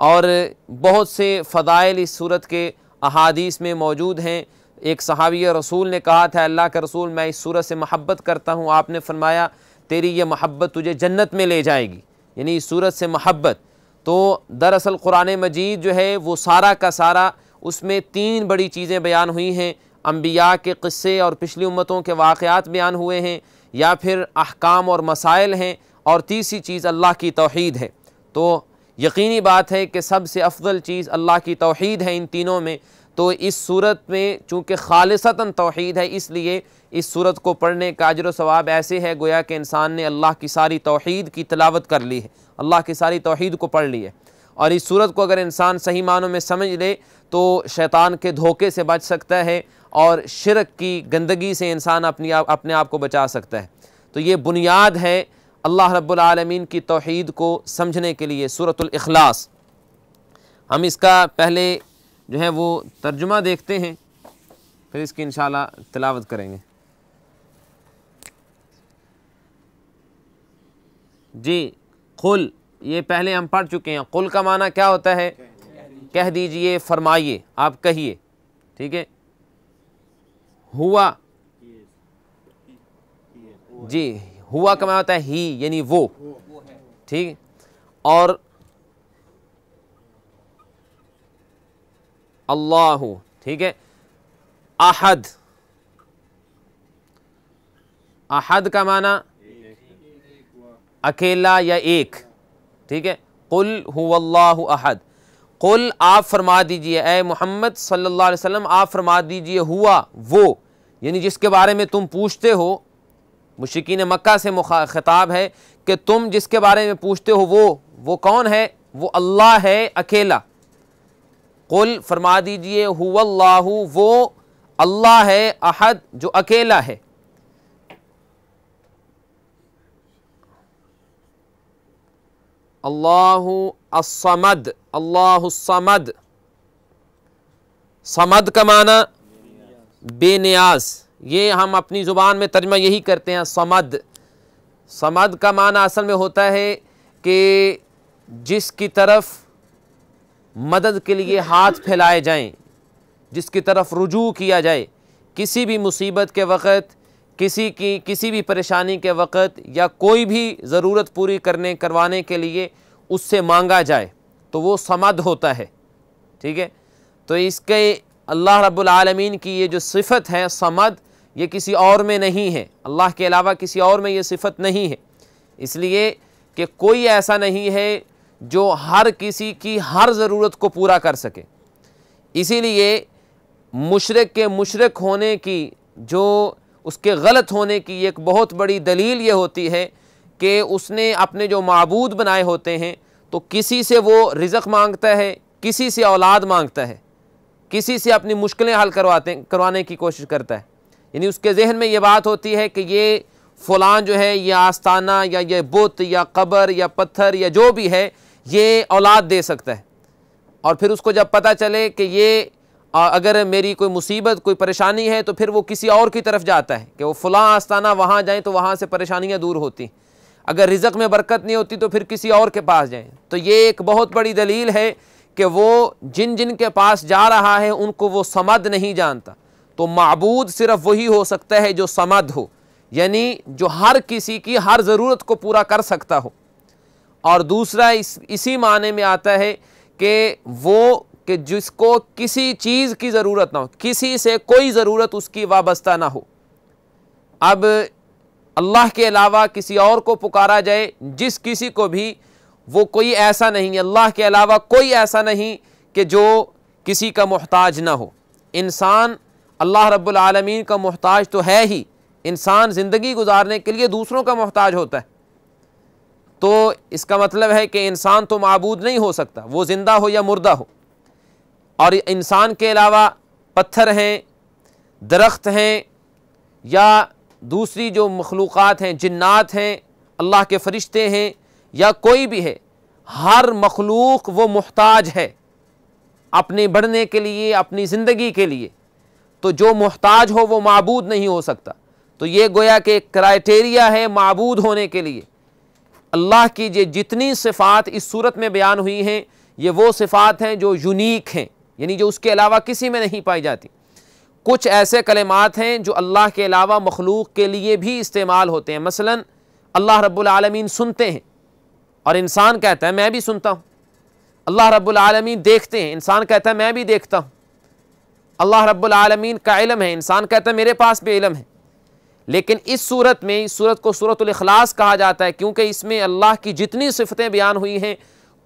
और बहुत से फ़दाइल इस सूरत के अहादीस में मौजूद हैं एक सहाबी रसूल ने कहा था अल्लाह के रसूल मैं इस सूरत से महब्बत करता हूँ आपने फरमाया तेरी ये महब्बत तुझे जन्नत में ले जाएगी यानी इस सूरत से महब्बत तो दरअसल कुरान मजीद जो है वो सारा का सारा उसमें तीन बड़ी चीज़ें बयान हुई हैं अम्बिया के क़स्से और पिछली उम्मतों के वाक़ात बयान हुए हैं या फिर अहकाम और मसाइल हैं और तीसरी चीज़ अल्लाह की तोहद है तो यकीनी बात है कि सबसे अफजल चीज़ अल्लाह की तोहद है इन तीनों में तो इस सूरत में चूँकि खालसता तोहद है इसलिए इस सूरत को पढ़ने का अजर सवाब ऐसे है गोया कि इंसान ने अल्लाह की सारी तोहद की तलावत कर ली है अल्लाह की सारी तोहद को पढ़ ली है और इस सूरत को अगर इंसान सही मानों में समझ ले तो शैतान के धोखे से बच सकता है और शिरक की गंदगी से इंसान अपनी आप अपने आप को बचा सकता है तो ये बुनियाद है अल्लाह रब्बुलमीन की तोहद को समझने के लिए सूरतलखलास हम इसका पहले जो है वो तर्जुमा देखते हैं फिर इसकी इंशाल्लाह तलावत करेंगे जी कुल ये पहले हम पढ़ चुके हैं कुल का माना क्या होता है कह दीजिए फरमाइए आप कहिए ठीक है हुआ जी हुआ का होता है ही यानी वो ठीक और अल्लाह ठीक है अहद अहद का माना अकेला या एक ठीक है कुल हुल्लाह अहद कुल आप फरमा दीजिए ए मोहम्मद सल्लल्लाहु अलैहि वसल्लम आप फरमा दीजिए हुआ वो यानी जिसके बारे में तुम पूछते हो मुशिकीन मक्का से ख़िताब है कि तुम जिसके बारे में पूछते हो वो वो कौन है वो अल्लाह है अकेला कुल फरमा दीजिए हुल्लाह वो अल्लाह है अहद जो अकेला है अल्लाह असमद अल्लाह समद समद का माना बेनियाज़ ये हम अपनी ज़ुबान में तर्जमा यही करते हैं समद समद का माना असल में होता है कि जिसकी तरफ मदद के लिए हाथ फैलाए जाएं, जिसकी तरफ रुजू किया जाए किसी भी मुसीबत के वक़्त किसी की किसी भी परेशानी के वक़्त या कोई भी ज़रूरत पूरी करने करवाने के लिए उससे मांगा जाए तो वो समद होता है ठीक है तो इसके अल्लाह रब्बुल आलमीन की ये जो सिफत है समद ये किसी और में नहीं है अल्लाह के अलावा किसी और में ये सिफत नहीं है इसलिए कि कोई ऐसा नहीं है जो हर किसी की हर ज़रूरत को पूरा कर सके इसीलिए मुशरक के मुशरक होने की जो उसके गलत होने की एक बहुत बड़ी दलील ये होती है कि उसने अपने जो मबूद बनाए होते हैं तो किसी से वो रिज़क मांगता है किसी से औलाद मांगता है किसी से अपनी मुश्किलें हल करवाते करवाने की कोशिश करता है यानी उसके जहन में ये बात होती है कि ये फलां जो है ये आस्थाना या ये बुत या क़बर या पत्थर या जो भी है ये औलाद दे सकता है और फिर उसको जब पता चले कि ये अगर मेरी कोई मुसीबत कोई परेशानी है तो फिर वो किसी और की तरफ जाता है कि वो फलां आस्ताना वहाँ जाएँ तो वहाँ से परेशानियाँ दूर होती अगर रिजक में बरकत नहीं होती तो फिर किसी और के पास जाएँ तो ये एक बहुत बड़ी दलील है कि वो जिन जिन के पास जा रहा है उनको वो समद नहीं जानता तो मबूद सिर्फ वही हो सकता है जो समद हो यानी जो हर किसी की हर ज़रूरत को पूरा कर सकता हो और दूसरा इस इसी माने में आता है कि वो कि जिसको किसी चीज़ की ज़रूरत ना हो किसी से कोई ज़रूरत उसकी वाबस्ता ना हो अब अल्लाह के अलावा किसी और को पुकारा जाए जिस किसी को भी वो कोई ऐसा नहीं अल्लाह के अलावा कोई ऐसा नहीं कि जो किसी का मोहताज ना हो इंसान अल्लाह रब्लमीन का मोहताज तो है ही इंसान ज़िंदगी गुजारने के लिए दूसरों का मोहताज होता है तो इसका मतलब है कि इंसान तो मबूद नहीं हो सकता वो ज़िंदा हो या मुर्दा हो और इंसान के अलावा पत्थर हैं दरख्त हैं या दूसरी जो मखलूक़ हैं जन्ात हैं अल्लाह के फ़रिश्ते हैं या कोई भी है हर मखलूक वो मोहताज है अपने बढ़ने के लिए अपनी ज़िंदगी के लिए तो जो मोहताज हो वो मबूद नहीं हो सकता तो ये गोया कि क्राइटेरिया है मबूद होने के लिए अल्लाह की ये जितनी सिफ़ात इस सूरत में बयान हुई हैं ये वो सिफ़ात हैं जो यूनिक हैं यानी जो उसके अलावा किसी में नहीं पाई जाती कुछ ऐसे कलमात हैं जो अल्लाह के अलावा मखलूक के लिए भी इस्तेमाल होते हैं मसलन अल्लाह रब्लमीन सुनते हैं और इंसान कहता है मैं भी सुनता हूँ अल्लाह रब्लमी देखते हैं इंसान कहता है मैं भी देखता हूँ अल्लाह रब्बुल का इलम है इंसान कहता है मेरे पास भी इलम है लेकिन इस सूरत में इस सूरत को सूरत अखलास कहा जाता है क्योंकि इसमें अल्लाह की जितनी सिफतें बयान हुई हैं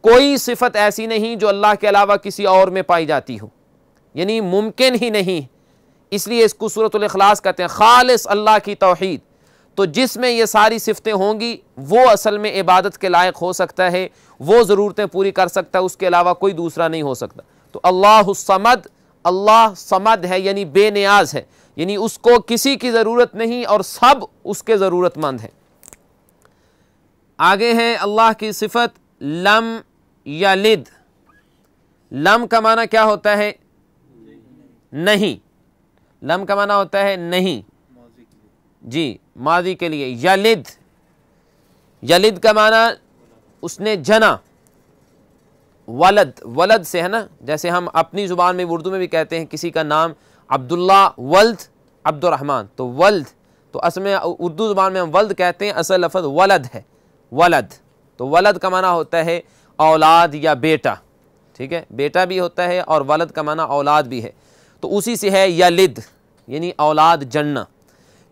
कोई सिफत ऐसी नहीं जो अल्लाह के अलावा किसी और में पाई जाती हो यानी मुमकिन ही नहीं इसलिए इसको सूरत अखलास कहते हैं ख़ालस अल्लाह की तोहद तो जिसमें ये सारी सिफतें होंगी वो असल में इबादत के लायक हो सकता है वो ज़रूरतें पूरी कर सकता है उसके अलावा कोई दूसरा नहीं हो सकता तो अल्लाह समद अल्लाह समद है यानी बेनियाज है यानी उसको किसी की ज़रूरत नहीं और सब उसके ज़रूरतमंद हैं आगे हैं अल्लाह की सिफत लम या लिद लम का माना क्या होता है नहीं लम का माना होता है नहीं जी माजी के लिए यलिद यलिद का माना उसने जना वलद वलद से है ना जैसे हम अपनी ज़ुबान में उर्दू में भी कहते हैं किसी का नाम अब्दुल्ला वल्द अब्दुलरहमान तो वल्द तो असल में उर्दू ज़ुबान में हम वल्द कहते हैं असल लफ वलद है वलद तो वलद का माना होता है औलाद या बेटा ठीक है बेटा भी होता है और वलद का माना औलाद भी है तो उसी से है यलिद यानी औलाद जन्ना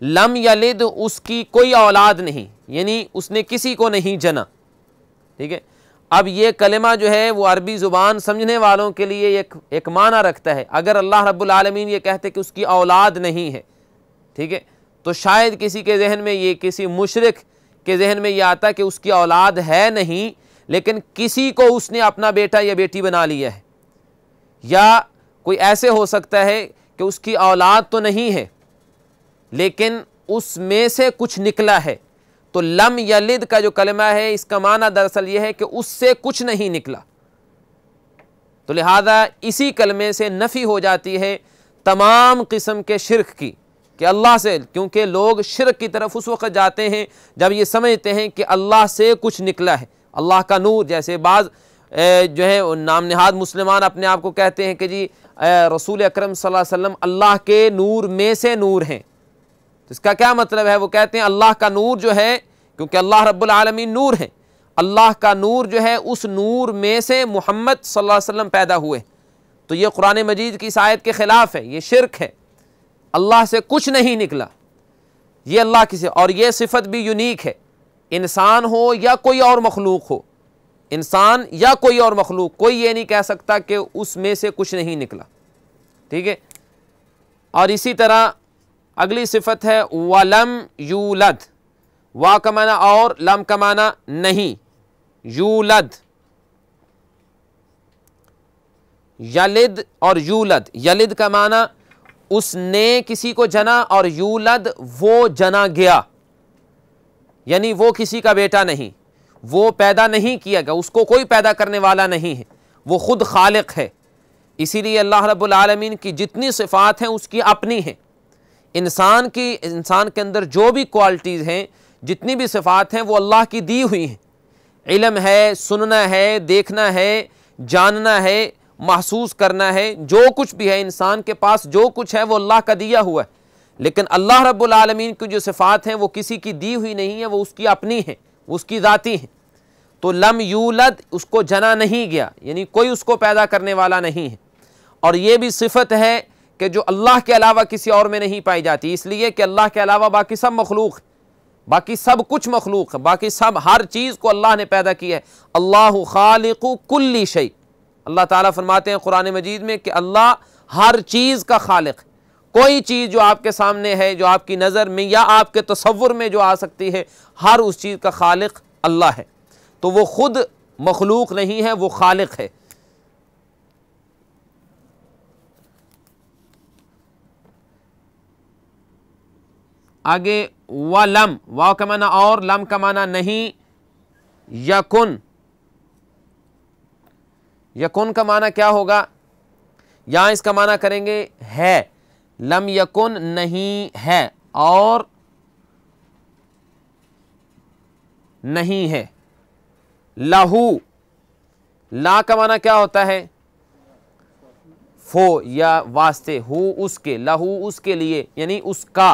लम यलिद उसकी कोई औलाद नहीं यानी उसने किसी को नहीं जना ठीक है अब ये कलमा जो है वो अरबी ज़ुबान समझने वालों के लिए एक एक माना रखता है अगर अल्लाह रब्बुल आलमीन ये कहते कि उसकी औलाद नहीं है ठीक है तो शायद किसी के जहन में ये किसी मुशरक के जहन में ये आता कि उसकी औलाद है नहीं लेकिन किसी को उसने अपना बेटा या बेटी बना लिया है या कोई ऐसे हो सकता है कि उसकी औलाद तो नहीं है लेकिन उसमें से कुछ निकला है तो लम यलिद का जो कलमा है इसका माना दरअसल यह है कि उससे कुछ नहीं निकला तो लिहाजा इसी कलमे से नफ़ी हो जाती है तमाम किस्म के शिरक की कि अल्लाह से क्योंकि लोग शिरक की तरफ उस वक्त जाते हैं जब ये समझते हैं कि अल्लाह से कुछ निकला है अल्लाह का नूर जैसे बाज़ जो है नाम नहाद मुसलमान अपने आप को कहते हैं कि जी रसूल अक्रम वसम अल्लाह के नूर में से नूर हैं इसका क्या मतलब है वो कहते हैं अल्लाह का नूर जो है क्योंकि अल्लाह रब्बुल आलमीन नूर है अल्लाह का नूर जो है उस नूर में से मोहम्मद सल्लल्लाहु अलैहि वसल्लम पैदा हुए तो ये कुरान मजीद की शायद के ख़िलाफ़ है ये शिरक है अल्लाह से कुछ नहीं निकला ये अल्लाह की और ये सिफत भी यूनिक है इंसान हो या कोई और मखलूक हो इंसान या कोई और मखलूक कोई ये नहीं कह सकता कि उसमें से कुछ नहीं निकला ठीक है और इसी तरह अगली सिफत है वलम यूलद वा कमाना और लम कमाना नहीं यूलद यलिद और यूलद यलिद का माना उसने किसी को जना और यूलद वो जना गया यानी वो किसी का बेटा नहीं वो पैदा नहीं किया गया उसको कोई पैदा करने वाला नहीं है वो खुद खालिक है इसीलिए अल्लाह रब्बुल आलमीन की जितनी सिफ़ात हैं उसकी अपनी हैं इंसान की इंसान के अंदर जो भी क्वालिटीज़ हैं जितनी भी सिफ़ात हैं वो अल्लाह की दी हुई हैं इलम है सुनना है देखना है जानना है महसूस करना है जो कुछ भी है इंसान के पास जो कुछ है वो अल्लाह का दिया हुआ है लेकिन अल्लाह रब्बुल आलमीन की जो सिफ़ात हैं वो किसी की दी हुई नहीं है वो उसकी अपनी है उसकी ज़ाती हैं तो लम यूलद उसको जना नहीं गया यानी कोई उसको पैदा करने वाला नहीं है और ये भी सिफत है कि जो अल्लाह के अलावा किसी और में नहीं पाई जाती इसलिए कि अल्लाह के अलावा बाकी सब मखलूक बाकी सब कुछ मखलूक बाकी सब हर चीज़ को अल्लाह ने पैदा किया है अल्लाह खालिक कुल्ली शई अल्लाह ताला फरमाते हैं कुरान मजीद में कि अल्लाह हर चीज़ का खालिक कोई चीज़ जो आपके सामने है जो आपकी नज़र में या आपके तस्वुर में जो आ सकती है हर उस चीज़ का खालिक अल्लाह है तो वो ख़ुद मखलूक नहीं है वो खालिक है आगे व लम वाव का माना और लम का माना नहीं यकुन यकुन का माना क्या होगा यहां इसका माना करेंगे है लम यकुन नहीं है और नहीं है लहू ला का माना क्या होता है फो या वास्ते हु उसके लहू उसके लिए यानी उसका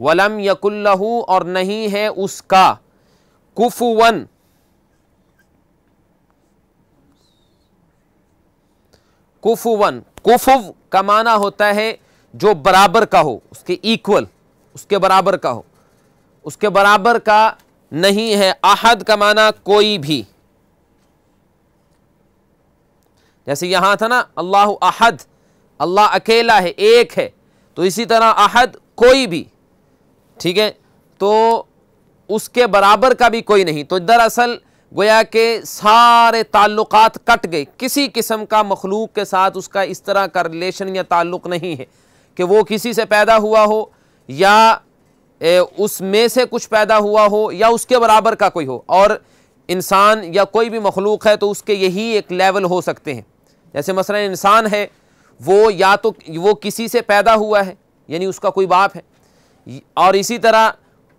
वलम यकुल्लहू और नहीं है उसका कुफुवन कुफुवन कुफुव का माना होता है जो बराबर का हो उसके इक्वल उसके बराबर का हो उसके बराबर का नहीं है अहद का माना कोई भी जैसे यहां था ना अल्लाह अहद अल्लाह अकेला है एक है तो इसी तरह अहद कोई भी ठीक है तो उसके बराबर का भी कोई नहीं तो दरअसल गोया के सारे ताल्लुकात कट गए किसी किस्म का मखलूक के साथ उसका इस तरह का रिलेशन या ताल्लुक़ नहीं है कि वो किसी से पैदा हुआ हो या उसमें से कुछ पैदा हुआ हो या उसके बराबर का कोई हो और इंसान या कोई भी मखलूक है तो उसके यही एक लेवल हो सकते हैं जैसे मसला इंसान है वो या तो वो किसी से पैदा हुआ है यानी उसका कोई बाप है और इसी तरह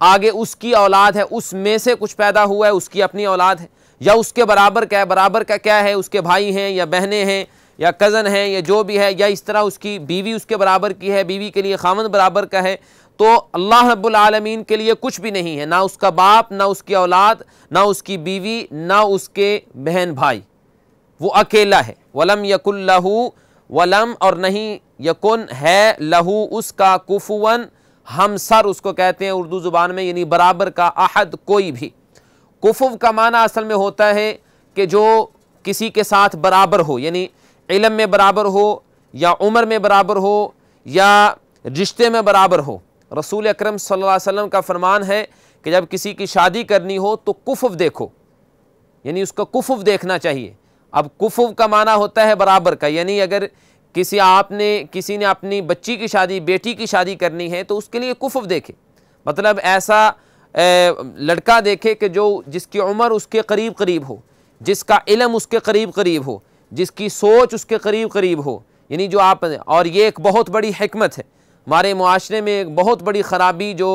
आगे उसकी औलाद है उसमें से कुछ पैदा हुआ है उसकी अपनी औलाद है या उसके बराबर क्या है बराबर का क्या है उसके भाई हैं या बहनें हैं या कज़न हैं या जो भी है या इस तरह उसकी बीवी उसके बराबर की है बीवी के लिए खामन बराबर का है तो अल्लाह रब्बुल आलमीन के लिए कुछ भी नहीं है ना उसका बाप ना उसकी औलाद ना उसकी बीवी ना उसके बहन भाई वो अकेला है वलम यकुल लहू वलम और नहीं यकुन है लहू उसका कुफुवन हम सर उसको कहते हैं उर्दू ज़ुबान में यानी बराबर का अहद कोई भी कुफुव का माना असल में होता है कि जो किसी के साथ बराबर हो यानी इलम में बराबर हो या उम्र में बराबर हो या रिश्ते में बराबर हो रसूल अक्रम सल्लम का फरमान है कि जब किसी की शादी करनी हो तो कुफुव देखो यानी उसका कुफुव देखना चाहिए अब कुफुव का माना होता है बराबर का यानी अगर किसी आपने किसी ने अपनी बच्ची की शादी बेटी की शादी करनी है तो उसके लिए कुफ़ देखे मतलब ऐसा ए, लड़का देखे कि जो जिसकी उम्र उसके करीब करीब हो जिसका इलम उसके करीब करीब हो जिसकी सोच उसके करीब करीब हो यानी जो आप और ये एक बहुत बड़ी हमत है हमारे माशरे में एक बहुत बड़ी ख़राबी जो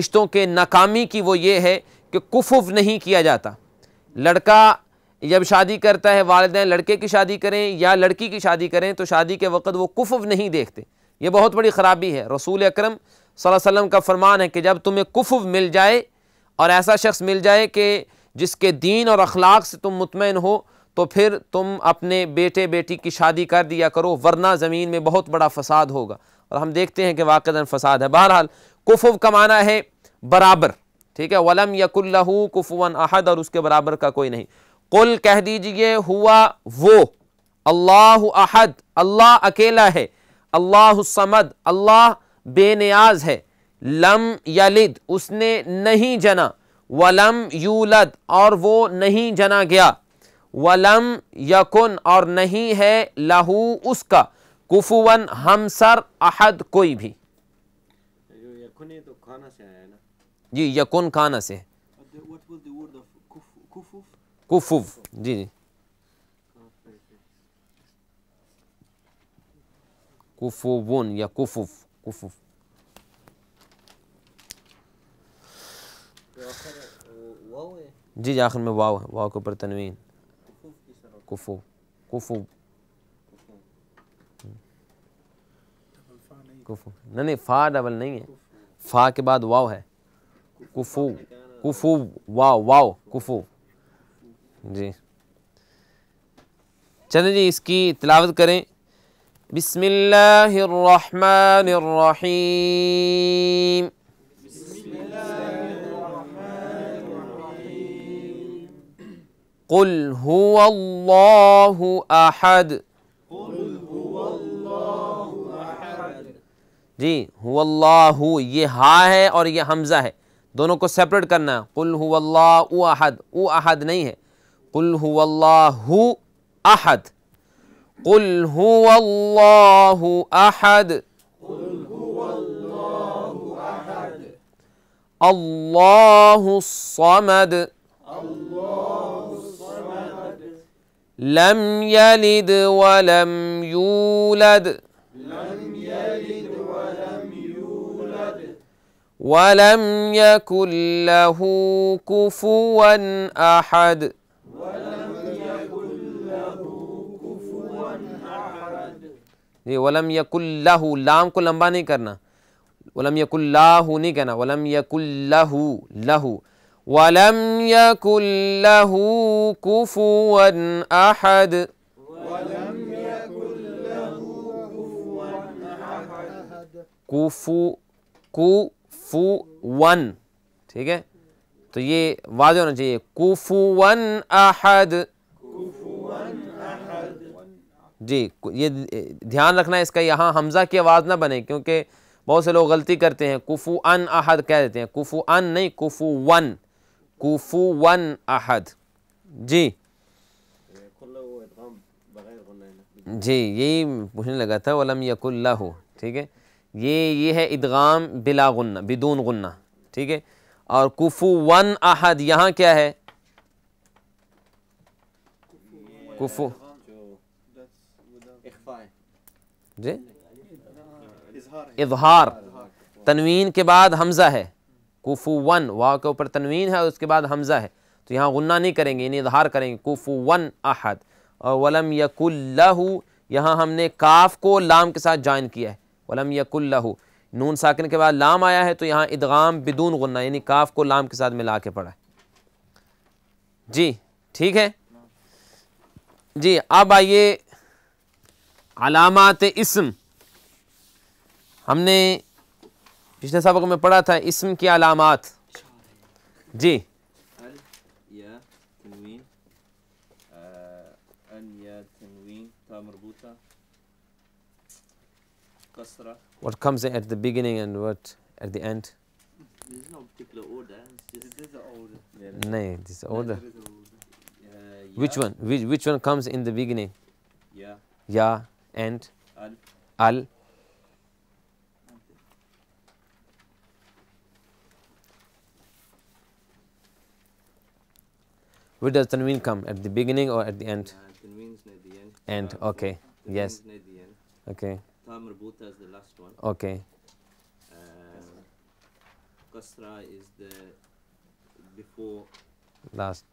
रिश्तों के नाकामी की वो ये है कि कुफ़ नहीं किया जाता लड़का जब शादी करता है वालदे लड़के की शादी करें या लड़की की शादी करें तो शादी के वक्त वो कुफ़ नहीं देखते ये बहुत बड़ी ख़राबी है रसूल अक्रम वसम का फरमान है कि जब तुम्हें कुफ़ मिल जाए और ऐसा शख्स मिल जाए कि जिसके दीन और अखलाक से तुम मुतमिन हो तो फिर तुम अपने बेटे बेटी की शादी कर दिया करो वरना ज़मीन में बहुत बड़ा फ़साद होगा और हम देखते हैं कि वाकदा फ़साद है बहरहाल कुफ़ का माना है बराबर ठीक है वलम यकुल्लू वन अहद और उसके बराबर का कोई नहीं कुल कह दीजिए हुआ वो अल्लाह अहद अल्लाह अकेला है अल्लाह समद अल्लाह बेनियाज है लम यलिद उसने नहीं जना वलम यूलद और वो नहीं जना गया वलम यकुन और नहीं है लहू उसका कुफुवन हमसर अहद कोई भी तो खाना से आया ना जी यकुन खाना से है उफ जी जी कुफुवन या कुफुफ कुफुफ जी जी आखिर में वाव है वाव के ऊपर तनवीन कुफु कुफु कुफु नहीं नहीं फा डबल नहीं है फा के बाद वाव है कुफु कुफु वाव वाव कुफु जी चलें जी इसकी तलावत करें बिस्मिल्लाहिर्रहमानिर्रहीम قل هو الله قل هو الله जी हुल्लाह ये हा है और ये हमज़ा है दोनों को सेपरेट करना कुल हुल्लाह अहद उ अहद नहीं है قل هو الله أحد قل هو الله أحد قل هو الله أحد الله الصمد الله الصمد لم يلد ولم يولد لم يلد ولم يولد ولم يكن له كفوا أحد ولم يكن له كفوا أحد जी वलम यकुल्लाहू लाम को लंबा नहीं करना वलम यकुल्लाहू नहीं कहना वलम यकुल्लाहू लहू वलम यकुल्लाहू कुफुवन अहद कुफु कुफुवन ठीक है तो ये वाज होना चाहिए कुफुवन अहद जी ये ध्यान रखना है इसका यहाँ हमज़ा की आवाज़ ना बने क्योंकि बहुत से लोग गलती करते हैं कुफु अन अहद कह देते हैं कुफु अन नहीं कुफु वन कुफु वन अहद जी जी यही पूछने लगा था वलम यकुल्ला ठीक है ये ये है इदगाम बिला गुन्ना बिदून गुन्ना ठीक है और कुफु वन अहद यहाँ क्या है कुफु जी इजहार तनवीन के बाद हमज़ा है कुफु वन वाह के ऊपर तनवीन है उसके बाद हमज़ा है तो यहाँ गुन्ना नहीं करेंगे इन इजहार करेंगे कुफु वन अहद और वलम यकुल्लहू यहां हमने काफ को लाम के साथ ज्वाइन किया है वलम यकुल्लहू नून साकिन के बाद लाम आया है तो यहाँ इदगाम बिदून गुन्ना यानी काफ को लाम के साथ मिला के पड़ा जी ठीक है जी अब आइए अलामत इसम हमने पिछले सबक में पढ़ा था इसम की अलामत जी what comes at the beginning and what at the end? There is no particular order. This is the order. Yeah, no, this order. No, order. yeah. Which one? Which, which one comes in the beginning? Yeah. Ya and al. al. Where does tanween come? At the beginning or at the end? Uh, tanween's near the end. End. Uh, okay. Yes. the end. Okay. Tamr Bhuta is the last one. Okay. Uh, Kasra is the before last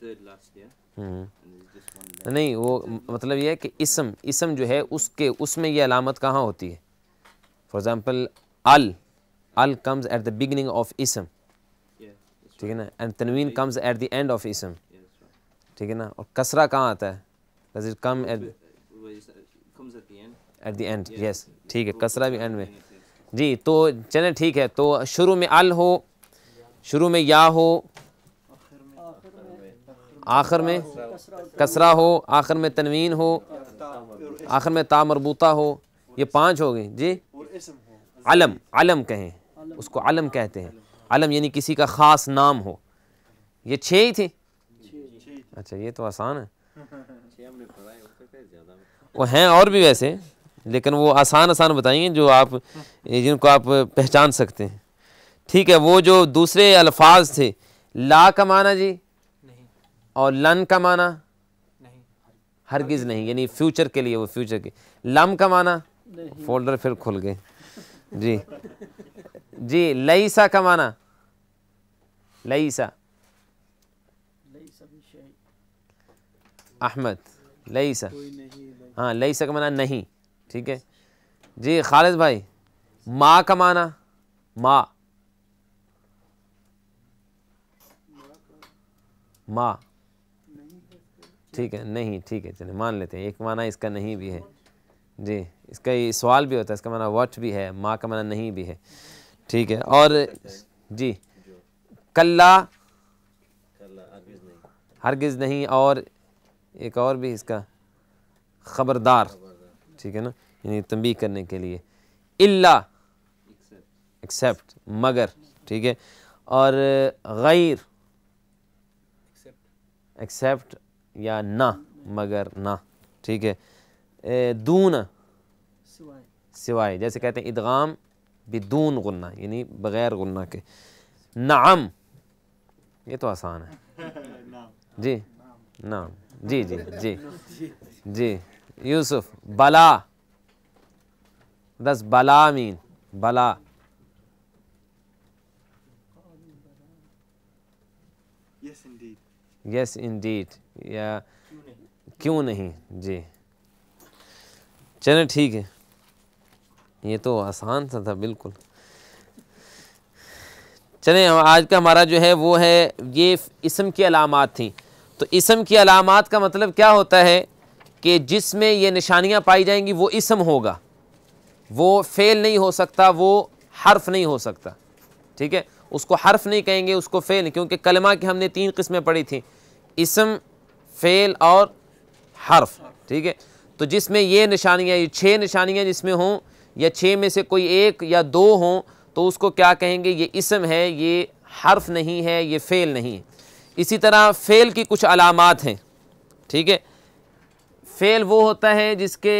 third last year. Hmm. नहीं वो मतलब ये है कि इसम इसम जो है उसके उसमें ये अलामत कहाँ होती है फॉर एग्ज़ाम्पल अल अल comes at the beginning of इसम ठीक है ना एंड तनवीन comes at the end of इसम ठीक है ना और कसरा कहाँ आता है does it come at at the end yes ठीक है तो कसरा भी एंड में जी तो चले ठीक है तो शुरू में अल हो शुरू में या हो आखिर में कसरा हो आखिर में तनवीन हो आखिर में ता मरबूता हो ये पांच हो गए जी अलम अलम कहें उसको अलम कहते हैं अलम यानी किसी का ख़ास नाम हो ये छः ही थी अच्छा ये तो आसान है वो हैं और भी वैसे लेकिन वो आसान आसान बताइए जो आप जिनको आप पहचान सकते हैं ठीक है वो जो दूसरे अल्फाज थे ला का माना जी नहीं और लन का माना नहीं हरगिज़ नहीं यानी फ्यूचर के लिए वो फ्यूचर के लम का माना फोल्डर फिर खुल गए जी जी लईसा का माना लईसा अहमद लईसा हाँ लईसा का माना नहीं ठीक है जी खालिद भाई माँ का माना माँ माँ ठीक है नहीं ठीक है चलिए मान लेते हैं एक माना इसका नहीं भी है जी इसका ये सवाल भी होता है इसका माना वट भी है माँ का माना नहीं भी है ठीक है और जी कल्ला हरगिज़ नहीं और एक और भी इसका खबरदार ठीक है ना यानी तंबी करने के लिए इल्ला एक्सेप्ट मगर ठीक है और गैर एक्सेप्ट या ना मगर ना ठीक है दून सिवाय जैसे कहते हैं इदगाम बिदून गुन्ना यानी बग़ैर गुन्ना के नाम ये तो आसान है जी नाम जी जी जी जी Yusuf, Bala. Does Bala mean? Bala. Yes, indeed. Yes, indeed. Yeah. क्यों नहीं जी चलो ठीक है ये तो आसान सा था बिल्कुल चलें आज का हमारा जो है वो है ये इसम की अलामत थी तो इसम की अलामत का मतलब क्या होता है कि जिसमें ये निशानियाँ पाई जाएंगी वो इसम होगा वो फेल नहीं हो सकता वो हर्फ नहीं हो सकता ठीक है उसको हर्फ नहीं कहेंगे उसको फ़ेल क्योंकि कलमा की हमने तीन किस्में पढ़ी थी इसम फ़ेल और हर्फ ठीक है तो जिसमें ये निशानियाँ ये छः निशानियाँ जिसमें हों या छः में से कोई एक या दो हों तो उसको क्या कहेंगे ये इसम है ये हर्फ नहीं है ये फ़ेल नहीं है इसी तरह फ़ेल की कुछ अलामत हैं ठीक है फेल वो होता है जिसके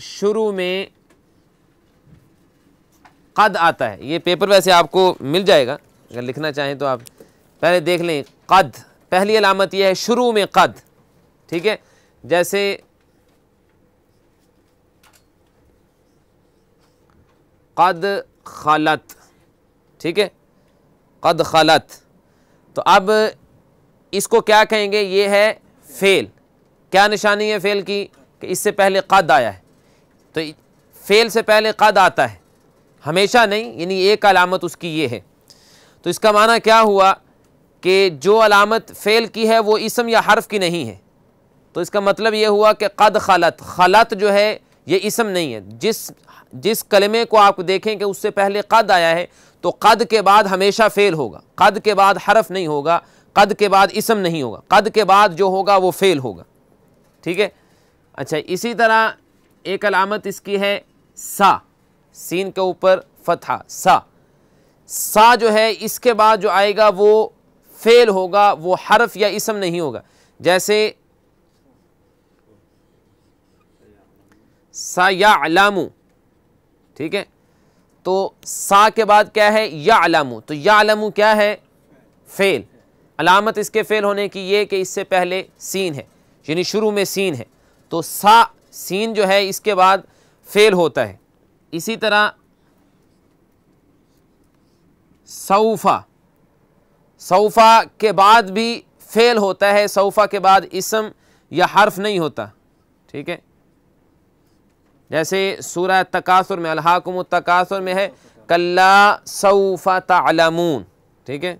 शुरू में कद आता है ये पेपर वैसे आपको मिल जाएगा अगर लिखना चाहें तो आप पहले देख लें कद पहली अलामत यह है शुरू में कद ठीक है जैसे कद खालत ठीक है कद खलत तो अब इसको क्या कहेंगे ये है फेल क्या निशानी है फ़ेल की कि इससे पहले कद आया है तो फ़ेल से पहले कद आता है हमेशा नहीं यानी एक अलामत उसकी ये है तो इसका माना क्या हुआ कि जो अलामत फ़ेल की है वो इसम या हर्फ की नहीं है तो इसका मतलब ये हुआ कि कद खलत खलत जो है ये इसम नहीं है जिस जिस कलमे को आप देखें कि उससे पहले कद आया है तो कद के बाद हमेशा फ़ेल होगा कद के बाद हरफ नहीं होगा कद के बाद इसम नहीं होगा कद के बाद जो होगा वो फ़ेल होगा ठीक है अच्छा इसी तरह एक अलामत इसकी है सा सीन के ऊपर फतहा सा सा जो है इसके बाद जो आएगा वो फेल होगा वो हरफ या इसम नहीं होगा जैसे सा या अलामू ठीक है तो सा के बाद क्या है या अलामू तो या अलामू क्या है फेल अलामत इसके फेल होने की ये कि इससे पहले सीन है यानी शुरू में सीन है तो सा सीन जो है इसके बाद फेल होता है इसी तरह सऊफ़ा सऊफ़ा के बाद भी फेल होता है सऊफ़ा के बाद इसम या हर्फ नहीं होता ठीक है जैसे सूरह तकासुर में अल्हाकुम तकासुर में है कल्ला सऊफ़ा तलमून ठीक है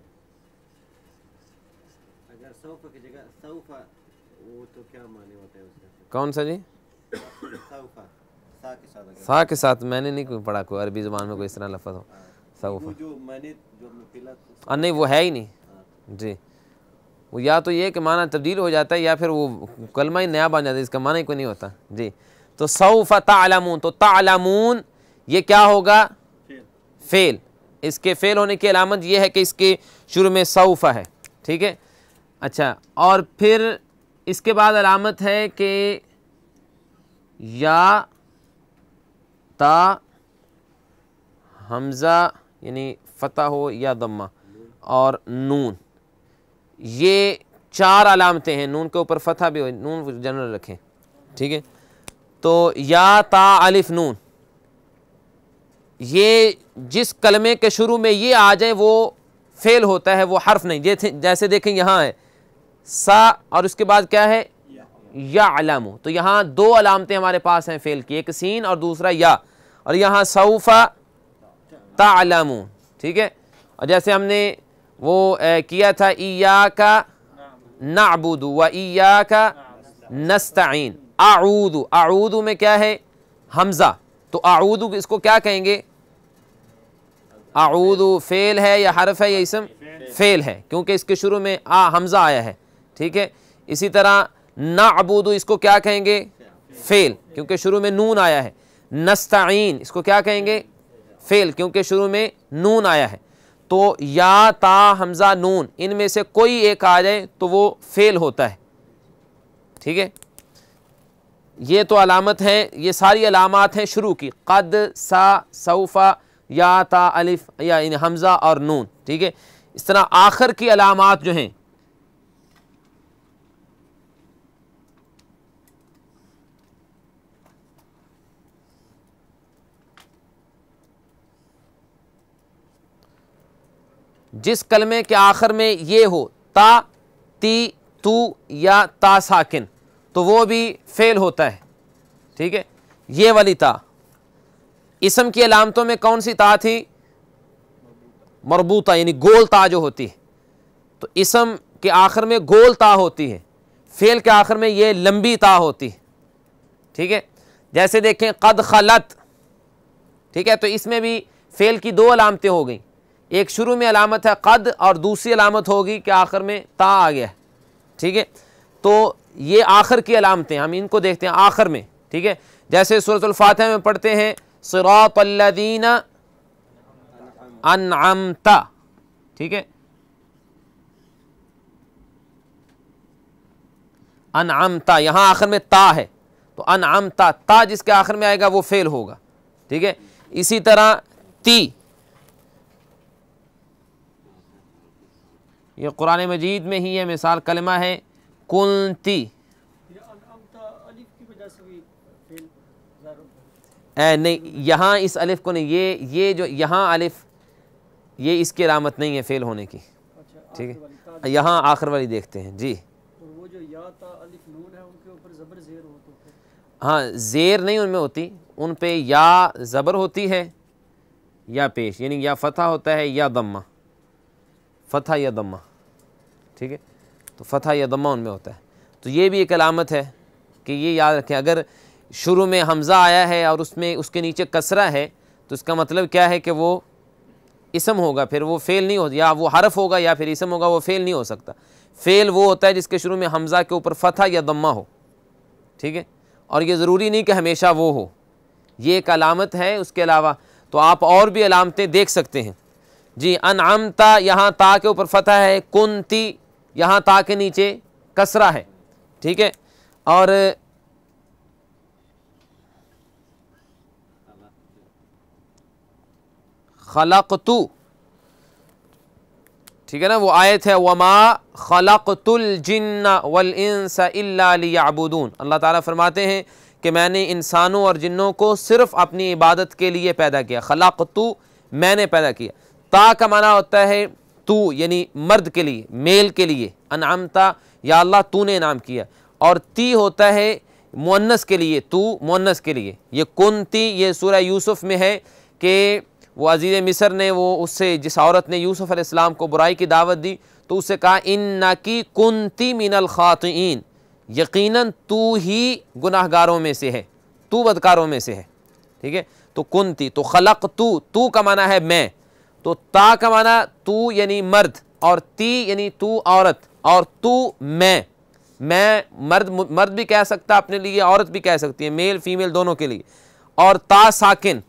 कौन सा जी सा के साथ मैंने नहीं कोई पढ़ा कोई अरबी जबान में कोई इस तरह लफज हो हाँ। सऊफा जो मैंने जो तो हाँ, नहीं वो है ही नहीं हाँ। जी वो या तो ये कि माना तब्दील हो जाता है या फिर वो कलमा ही नया बन जाता है इसका माना ही कोई नहीं होता जी तो सऊफ़ा तालामून तो तालामून ये क्या होगा फेल इसके फेल होने की अलामत यह है कि इसके शुरू में सऊफ़ा है ठीक है अच्छा और फिर इसके बाद अलामत है कि या ता हमज़ा यानी फ़तह हो या दम्मा और नून ये चार अलामतें हैं नून के ऊपर फ़तह भी हो नून जनरल रखें ठीक है तो या ता अलिफ नून ये जिस कलमे के शुरू में ये आ जाए वो फ़ेल होता है वो हर्फ नहीं जैसे जैसे देखें यहाँ है सा और उसके बाद क्या है या अलामू तो यहाँ दो अलामतें हमारे पास हैं फेल की एक सीन और दूसरा या और यहाँ सऊफ़ा तालामू ठीक है और जैसे हमने वो ए, किया था ईया का नाबूदू व ईया का नस्ताइन आऊदू आऊद में क्या है हमज़ा तो आऊदू इसको क्या कहेंगे आऊदू फ़ेल है या हरफ है या इसम फ़ेल है क्योंकि इसके शुरू में आ हमज़ा आया है ठीक है इसी तरह ना अबूदू इसको क्या कहेंगे फ़ेल क्योंकि शुरू में नून आया है नस्ताइन इसको क्या कहेंगे फ़ेल क्योंकि शुरू में नून आया है तो या ता हमज़ा नून इनमें से कोई एक आ जाए तो वो फ़ेल होता है ठीक है ये तो अलामत हैं ये सारी अलामत हैं शुरू की कद सा सऊफ़ा या ता अलिफ या इन हमज़ा और नून ठीक है इस तरह आखिर की अलामत जो हैं जिस कलमे के आखिर में ये हो ता ती तू या ता साकिन तो वो भी फेल होता है ठीक है ये वाली ता इसम की अलामतों में कौन सी ता थी मरबूता यानी गोल ता जो होती है तो इसम के आखिर में गोल ता होती है फेल के आखिर में ये लंबी ता होती है ठीक है जैसे देखें कद खलत ठीक है तो इसमें भी फेल की दो अलामतें हो गई एक शुरू में अलामत है कद और दूसरी अलामत होगी कि आखिर में ता आ गया ठीक है तो ये आखिर की अलामतें हम इनको देखते हैं आखिर में ठीक है जैसे सूरतफ़ातह में पढ़ते हैं सरातल्लिन अनअमता ठीक है अनअमता यहाँ आखिर में ता है तो अनअमता ता जिसके आखिर में आएगा वो फेल होगा ठीक है इसी तरह ती ये कुरान मजीद में ही है मिसाल कलमा है कुंती ए, नहीं यहाँ इस अलिफ को नहीं ये ये जो यहाँ अलिफ ये इसकी रामत नहीं है फेल होने की ठीक है यहाँ आखिर वाली देखते हैं जी वो जो या अलिफ नून है उनके ऊपर ज़बर ज़ेर हाँ ज़ेर नहीं उनमें होती उन पे या ज़बर होती है या पेश यानी या फतह होता है या दम्मा फतह या दम्मा ठीक है तो फतह या दमा उनमें होता है तो ये भी एक अलामत है कि ये याद रखें अगर शुरू में हमज़ा आया है और उसमें उसके नीचे कसरा है तो इसका मतलब क्या है कि वो इसम होगा फिर वो फ़ेल नहीं हो या वो हरफ होगा या फिर इसम होगा वो फ़ेल नहीं हो सकता फ़ेल वो होता है जिसके शुरू में हमज़ा के ऊपर फतह या दमा हो ठीक है और ये ज़रूरी नहीं कि हमेशा वो हो ये एक अलामत है उसके अलावा तो आप और भी अलामतें देख सकते हैं जी आमता यहाँ ता के ऊपर फतह है कुंती यहाँ ता के नीचे कसरा है ठीक है और खलकतु ठीक है ना वो आयत है वमा खलकतुल जिन्ना वल इंस अल्लाह ताला फरमाते हैं कि मैंने इंसानों और जिन्नों को सिर्फ अपनी इबादत के लिए पैदा किया खलाकतु मैंने पैदा किया ता का माना होता है तू यानी मर्द के लिए मेल के लिए अनामता या अल्लाह तू ने इनाम किया और ती होता है मुन्नस के लिए तू मुन्नस के लिए ये ती ये सूर्य यूसुफ़ में है कि वो अजीज़ मिसर ने वो उससे जिस औरत ने यूसुफ़ अलैहिस्सलाम को बुराई की दावत दी तो उससे कहा इन ना कि ती मिनल ख़ातन यकीनन तू ही गुनाहगारों में से है तू बदकारों में से है ठीक है तो कुंती तो खलक तू तू का माना है मैं तो ता का माना तू यानी मर्द और ती यानी तू औरत और तू मैं मैं मर्द मर्द भी कह सकता अपने लिए औरत भी कह सकती है मेल फीमेल दोनों के लिए और ता साकिन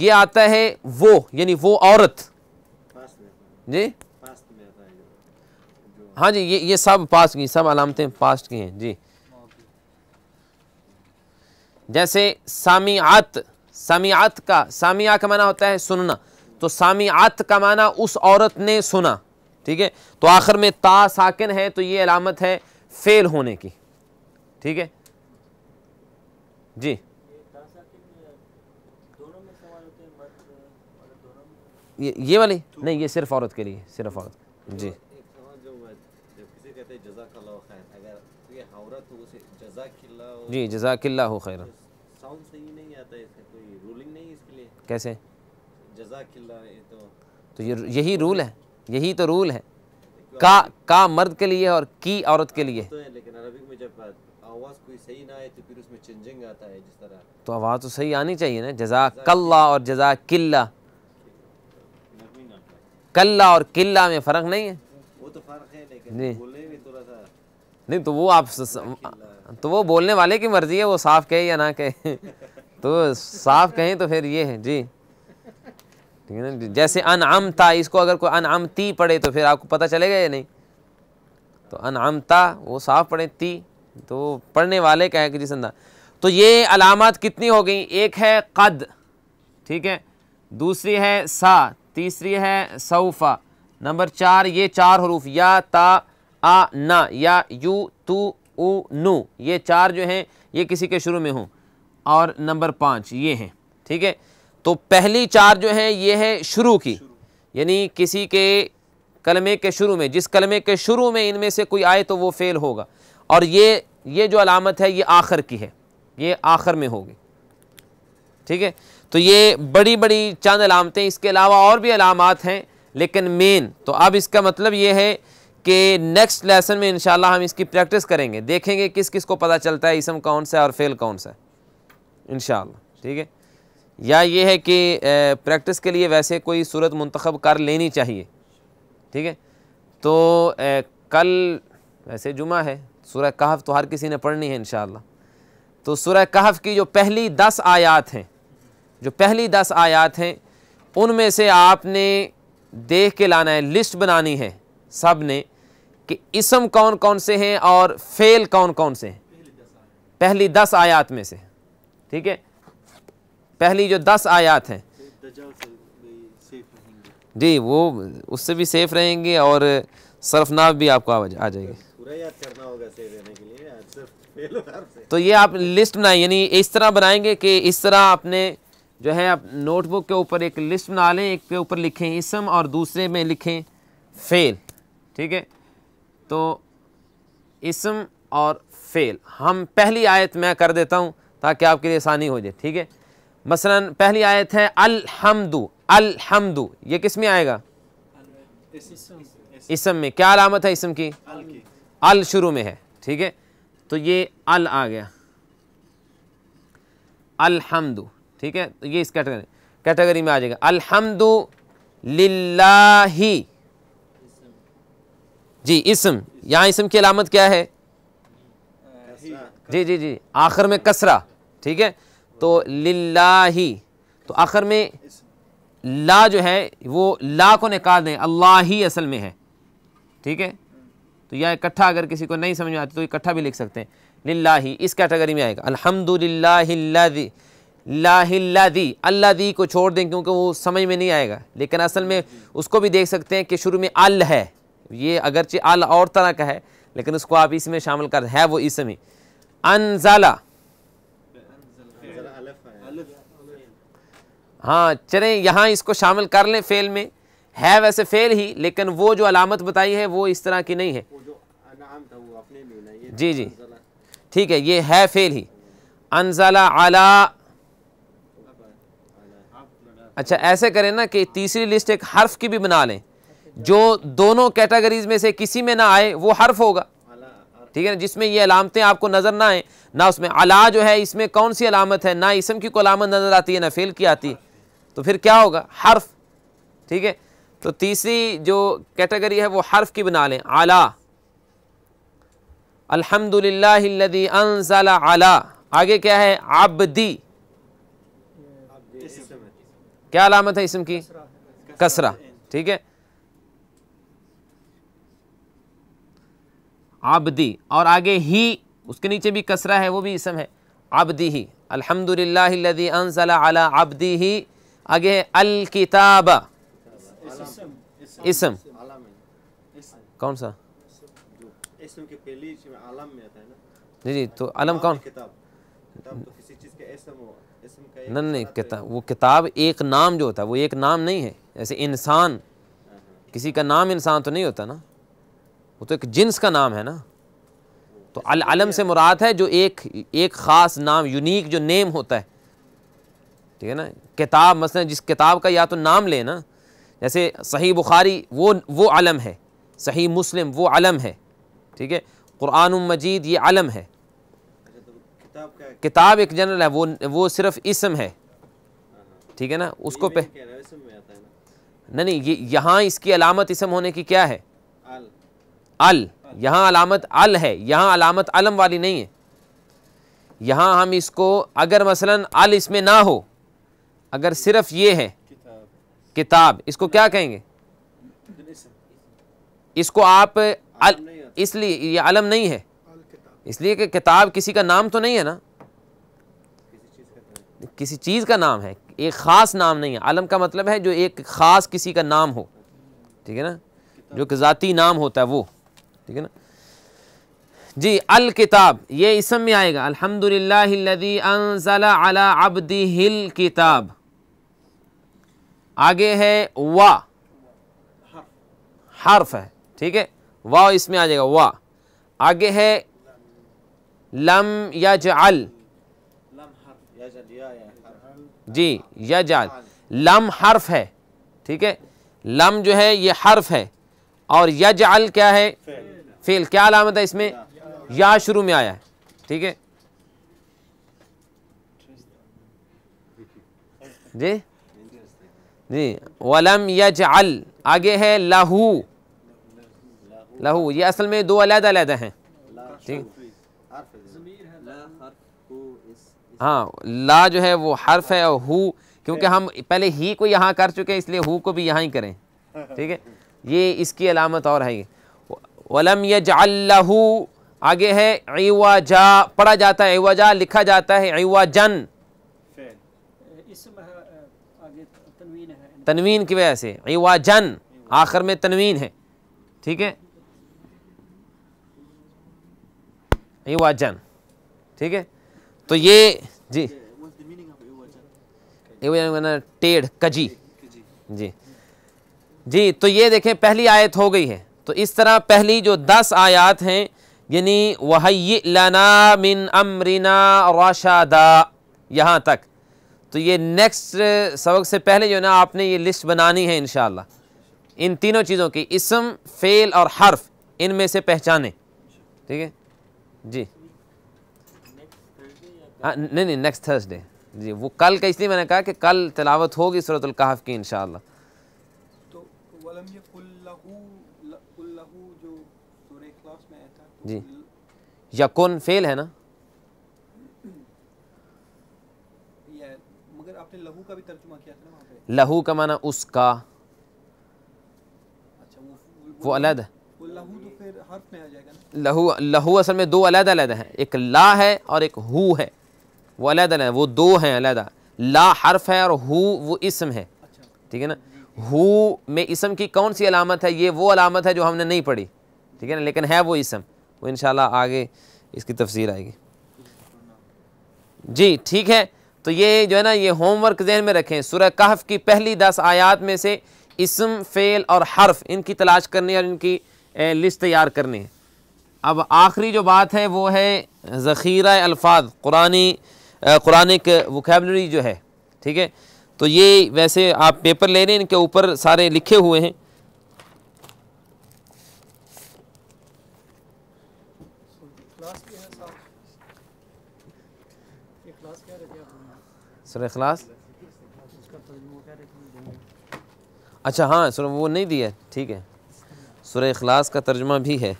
ये आता है वो यानी वो औरत जी हाँ जी ये ये सब पास्ट की सब अलामतें पास्ट की हैं जी जैसे सामियात सामियात का सामिया का माना होता है सुनना तो सामियात का माना उस औरत ने सुना ठीक है तो आखिर में ता साकिन है तो ये अलामत है फेल होने की ठीक है जी ये ये वाली नहीं ये सिर्फ औरत के लिए सिर्फ औरत जी जी जजाकिल्ला हो खैर तो साउंड सही नहीं आता कोई रूलिंग नहीं इसके लिए कैसे तो, तो ये यही रूल है यही तो रूल है का का मर्द के लिए और की औरत के लिए तो, तो, तो आवाज़ तो सही आनी चाहिए ना जजा कल्ला और जजा किल्ला कल्ला और किल्ला में फ़र्क नहीं है वो तो फ़र्क है लेकिन जी नहीं तो वो आप स, तो वो बोलने वाले की मर्ज़ी है वो साफ़ कहे या ना कहे तो साफ़ कहें तो फिर ये है जी ठीक है ना जैसे अन अनअमता इसको अगर कोई अन ती पढ़े तो फिर आपको पता चलेगा या नहीं तो अन आमता वो साफ पढ़े ती तो पढ़ने वाले का है कि जिस अंदा तो ये अलामत कितनी हो गई एक है कद ठीक है दूसरी है सा तीसरी है सऊफ़ा नंबर चार ये चार हरूफ या ता आ ना या यू तू उ नू ये चार जो हैं ये किसी के शुरू में हों और नंबर पाँच ये हैं ठीक है तो पहली चार जो है ये है शुरू की यानी किसी के कलमे के शुरू में जिस कलमे के शुरू में इनमें से कोई आए तो वो फ़ेल होगा और ये ये जो अलामत है ये आखिर की है ये आखिर में होगी ठीक है तो ये बड़ी बड़ी चंद अलामतें इसके अलावा और भी अलामत हैं लेकिन मेन तो अब इसका मतलब ये है कि नेक्स्ट लेसन में इंशाल्लाह हम इसकी प्रैक्टिस करेंगे देखेंगे किस किस को पता चलता है इसम कौन सा और फेल कौन सा है ठीक है या ये है कि प्रैक्टिस के लिए वैसे कोई सूरत मंतखब कर लेनी चाहिए ठीक है तो ए, कल वैसे जुमा है सूर्य कहफ तो हर किसी ने पढ़नी है इन तो सूर्य कहफ की जो पहली दस आयात हैं जो पहली दस आयात हैं उनमें से आपने देख के लाना है लिस्ट बनानी है सब ने कि इसम कौन कौन से हैं और फेल कौन कौन से हैं पहली दस आयात में से ठीक है पहली जो दस आयात हैं जी वो उससे भी सेफ़ रहेंगे और सरफनाब भी आपको आ जाएगी तो ये आप लिस्ट बनाए यानी इस तरह बनाएंगे कि इस तरह आपने जो है आप नोटबुक के ऊपर एक लिस्ट बना लें एक के ऊपर लिखें इसम और दूसरे में लिखें फ़ेल ठीक है तो इसम और फ़ेल हम पहली आयत मैं कर देता हूँ ताकि आपके लिए आसानी हो जाए ठीक है मसलन पहली आयत है अलहमदु अलहमदु ये किस में आएगा इसम में क्या अलामत है इसम की अल शुरू में है ठीक है तो ये अल आ गया अलहमदु ठीक है तो ये इस कैटेगरी कैटेगरी में आ जाएगा अलहमदु लिल्लाही जी इसम यहाँ इसम की अलामत क्या है जी जी जी आखिर में कसरा ठीक है तो लिल्लाही तो आखिर में ला जो है वो ला को निकाल दें अल्लाह ही असल में है ठीक है तो यह इकट्ठा अगर किसी को नहीं समझ में आती तो इकट्ठा भी लिख सकते हैं लिल्लाही इस कैटेगरी में आएगा अलहमदिल्लादी अल्ला दी को छोड़ दें क्योंकि वो समझ में नहीं आएगा लेकिन असल में उसको भी देख सकते हैं कि शुरू में अल है ये अगरचे अल और तरह का है लेकिन उसको आप इसमें शामिल कर है वो इसमें अनजाला हाँ चलें यहाँ इसको शामिल कर लें फेल में है वैसे फेल ही लेकिन वो जो अलामत बताई है वो इस तरह की नहीं है जी जी ठीक है ये है फेल ही अनजला आला अच्छा ऐसे करें ना कि तीसरी लिस्ट एक हर्फ की भी बना लें जो दोनों कैटेगरीज में से किसी में ना आए वो हर्फ होगा ठीक है ना जिसमें ये अलामतें आपको नज़र ना आए ना उसमें अला जो है इसमें कौन सी अलामत है ना इसम की कोई अलामत नज़र आती है ना फेल की आती है तो फिर क्या होगा हर्फ ठीक है तो तीसरी जो कैटेगरी है वो हर्फ की बना लें आला अल्हम्दुलिल्लाहिल्लज़ी अनज़ला आला आगे क्या है आबदी क्या अलामत है इसम की कसरा ठीक है आबदी और आगे ही उसके नीचे भी कसरा है वो भी इसम है आबदी ही अल्हम्दुलिल्लाहिल्लज़ी अनज़ला आला आबदी ही आगे अल किताब इसम कौन सा जी जी तो आलम कौन तो नहीं नहीं किताब वो किताब एक नाम जो होता है वो एक नाम नहीं है जैसे इंसान हाँ, हाँ। किसी का नाम इंसान तो नहीं होता ना वो तो एक जिन्स का नाम है ना तो अल अलम से मुराद है जो एक एक ख़ास नाम यूनिक जो नेम होता है ठीक है ना किताब मसलन जिस किताब का या तो नाम लेना जैसे सही बुखारी वो वो आलम है सही मुस्लिम वो आलम है ठीक है कुरान मजीद ये आलम है किताब एक जनरल है वो वो सिर्फ इसम है ठीक है ना उसको पे नहीं नहीं ये यहाँ इसकी अलामत इसम होने की क्या है अल, अल। यहाँ अलामत अल है यहाँ अलामत अलम वाली नहीं है यहाँ हम इसको अगर मसलन अल इसमें ना हो अगर सिर्फ ये है किताब इसको क्या कहेंगे इसको आप इसलिए ये आलम नहीं है इसलिए कि किताब किसी का नाम तो नहीं है ना किसी चीज़ का नाम है एक ख़ास नाम नहीं है आलम का मतलब है जो एक ख़ास किसी का नाम हो ठीक है ना जो कि ज़ाती नाम होता है वो ठीक है ना जी अल किताब ये इसम में आएगा अल्हम्दुलिल्लाह अला अब्दिहिल किताब आगे है वा हर्फ है ठीक है वा इसमें आ जाएगा वा आगे है लम यज अल जी यज अल लम हर्फ है ठीक है लम जो है ये हर्फ है और यज अल क्या है फेल क्या अलामत है इसमें या शुरू में आया है ठीक है जी जी वलम यज अल आगे है लहू लहू ये असल में दो अलग अलग हैं ठीक हाँ ला जो है वो हर्फ है और हु क्योंकि हम पहले ही को यहाँ कर चुके हैं इसलिए हु को भी यहाँ ही करें ठीक है ये इसकी अलामत और है वलम यज यजल्लहू आगे है ऐवा जा पढ़ा जाता है ऐवा जा लिखा जाता है ऐवा जन तनवीन की वजह से इवा जन आखिर में तनवीन है ठीक है इवा जन ठीक है तो ये जी टेढ़ कजी जी जी तो ये देखें पहली आयत हो गई है तो इस तरह पहली जो दस आयत हैं यानी वही लना मिन अमरीना राशादा यहाँ तक तो ये नेक्स्ट uh, सबक से पहले जो ना आपने ये लिस्ट बनानी है इन इन तीनों चीज़ों की इसम फेल और हर्फ इन में से पहचाने ठीक है जी हाँ नहीं नहीं नेक्स्ट थर्सडे जी वो कल का इसलिए मैंने कहा कि कल तलावत होगी सूरत की इन तो जी यकुन फेल है ना का भी तर्जुमा किया था ना वहाँ पे लहू का माना उसका अच्छा वो अलग लहू तो फिर हर्फ में आ जाएगा ना लहू लहू असल में दो अलग अलग हैं एक ला है और एक हु है वो अलग अलग वो दो हैं अलग ला हर्फ है और हु वो इसम है अच्छा। ठीक है ना हु में इसम की कौन सी अलामत है ये वो अलामत है जो हमने नहीं पढ़ी ठीक है ना लेकिन है वो इसम वो इन आगे इसकी तफसीर आएगी जी ठीक है तो ये जो है ना ये होमवर्क जहन में रखें सुरह कहफ की पहली दस आयात में से इसम फेल और हर्फ इनकी तलाश करनी और इनकी लिस्ट तैयार करनी है अब आखिरी जो बात है वो है ज़ख़ीरा अल्फाज कुरानी कुरानिक वोकेबलरी जो है ठीक है तो ये वैसे आप पेपर ले रहे हैं इनके ऊपर सारे लिखे हुए हैं सुर अखलास अच्छा हाँ सुर वो नहीं दिया ठीक है सुर अखलास का तर्जमा भी है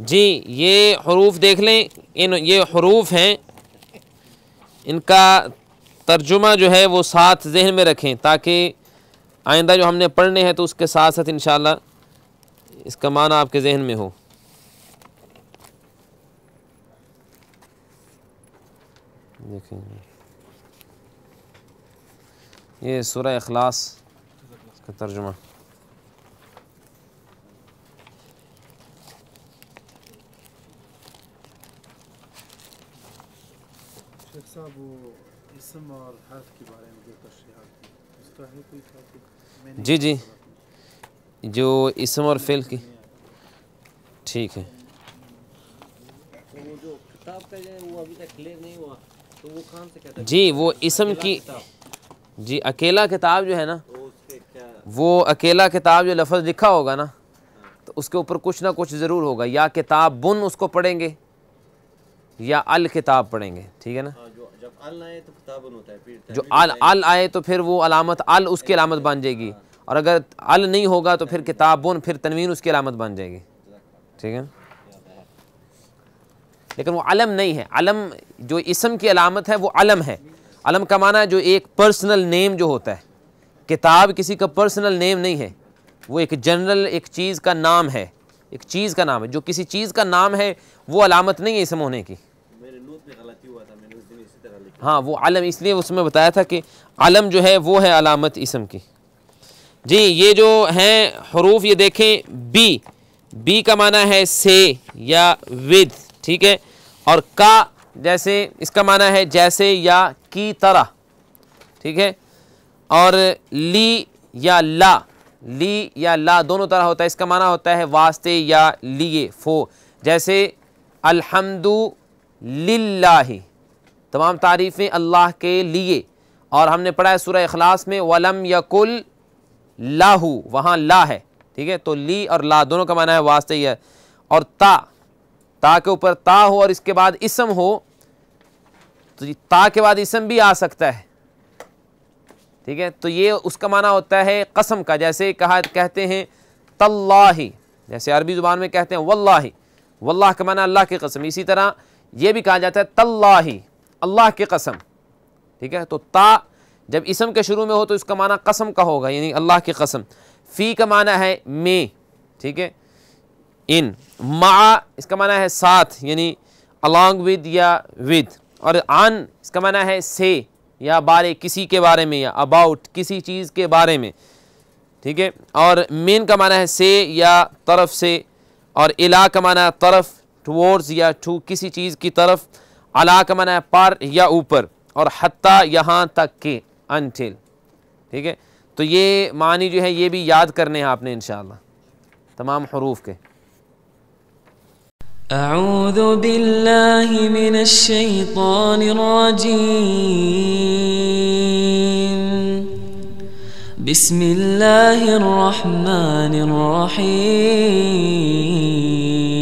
जी ये हरूफ देख लें इन ये हरूफ हैं इनका तर्जुमा जो है वो साथ जहन में रखें ताकि आइंदा जो हमने पढ़ने हैं तो उसके साथ साथ इन इसका माना आपके जहन में हो देखेंगे ये सूर्य अखलास का तर्जुमा जी जी जो इसम और फेल की ठीक है जी वो इसम की जी अकेला किताब जो है ना वो अकेला किताब जो लफज लिखा होगा ना तो उसके ऊपर कुछ ना कुछ ज़रूर होगा या किताब बुन उसको पढ़ेंगे या अल किताब पढ़ेंगे ठीक है ना जो अल आए तो फिर वो अलामत अल उसकी अलामत बन जाएगी और अगर अल नहीं होगा तो फिर किताबन फिर तनवीन उसकी अलामत बन जाएगी ठीक है लेकिन वो अलम नहीं है अलम जो इसम की अलामत है वो अलम है अलम का माना जो एक पर्सनल नेम जो होता है किताब किसी का पर्सनल नेम नहीं है वो एक जनरल एक चीज़ का नाम है एक चीज़ का नाम है जो किसी चीज़ का नाम है वो अलामत नहीं है इसम होने की हाँ वो आलम इसलिए उसमें बताया था कि आलम जो है वो है अलामत इसम की जी ये जो हैं हरूफ ये देखें बी बी का माना है से या विद ठीक है और का जैसे इसका माना है जैसे या की तरह ठीक है और ली या ला ली या ला दोनों तरह होता है इसका माना होता है वास्ते या लिए फो जैसे अलहमदु लाही तमाम तारीफ़ें अल्लाह के लिए और हमने पढ़ा है सूर्य अखलास में वलम यकुल लाहू वहाँ ला है ठीक है तो ली और ला दोनों का माना है वास्ते ही है और ता ता के ऊपर ता हो और इसके बाद इसम हो तो ता के बाद इसम भी आ सकता है ठीक है तो ये उसका माना होता है कसम का जैसे कहा कहते हैं तल्लाही जैसे अरबी ज़ुबान में कहते हैं वल्लाही वल्लाह का माना अल्लाह की कसम इसी तरह ये भी कहा जाता है तल्लाही अल्लाह की कसम ठीक है तो ता जब इसम के शुरू में हो तो इसका माना कसम का होगा यानी अल्लाह की कसम फ़ी का माना है मे ठीक है इन मा इसका माना है साथ यानी अलॉन्ग विद या विद और आन इसका माना है से या बारे किसी के बारे में या अबाउट किसी चीज़ के बारे में ठीक है और मेन का माना है से या तरफ से और इला का माना तरफ टूवर्ड्स या टू किसी चीज़ की तरफ अला का माना है पार या ऊपर और हती यहाँ तक के अनटिल ठीक है तो ये मानी जो है ये भी याद करने हैं आपने इन तमाम हरूफ के أعوذ بالله من الشيطان الرجيم بسم الله الرحمن الرحيم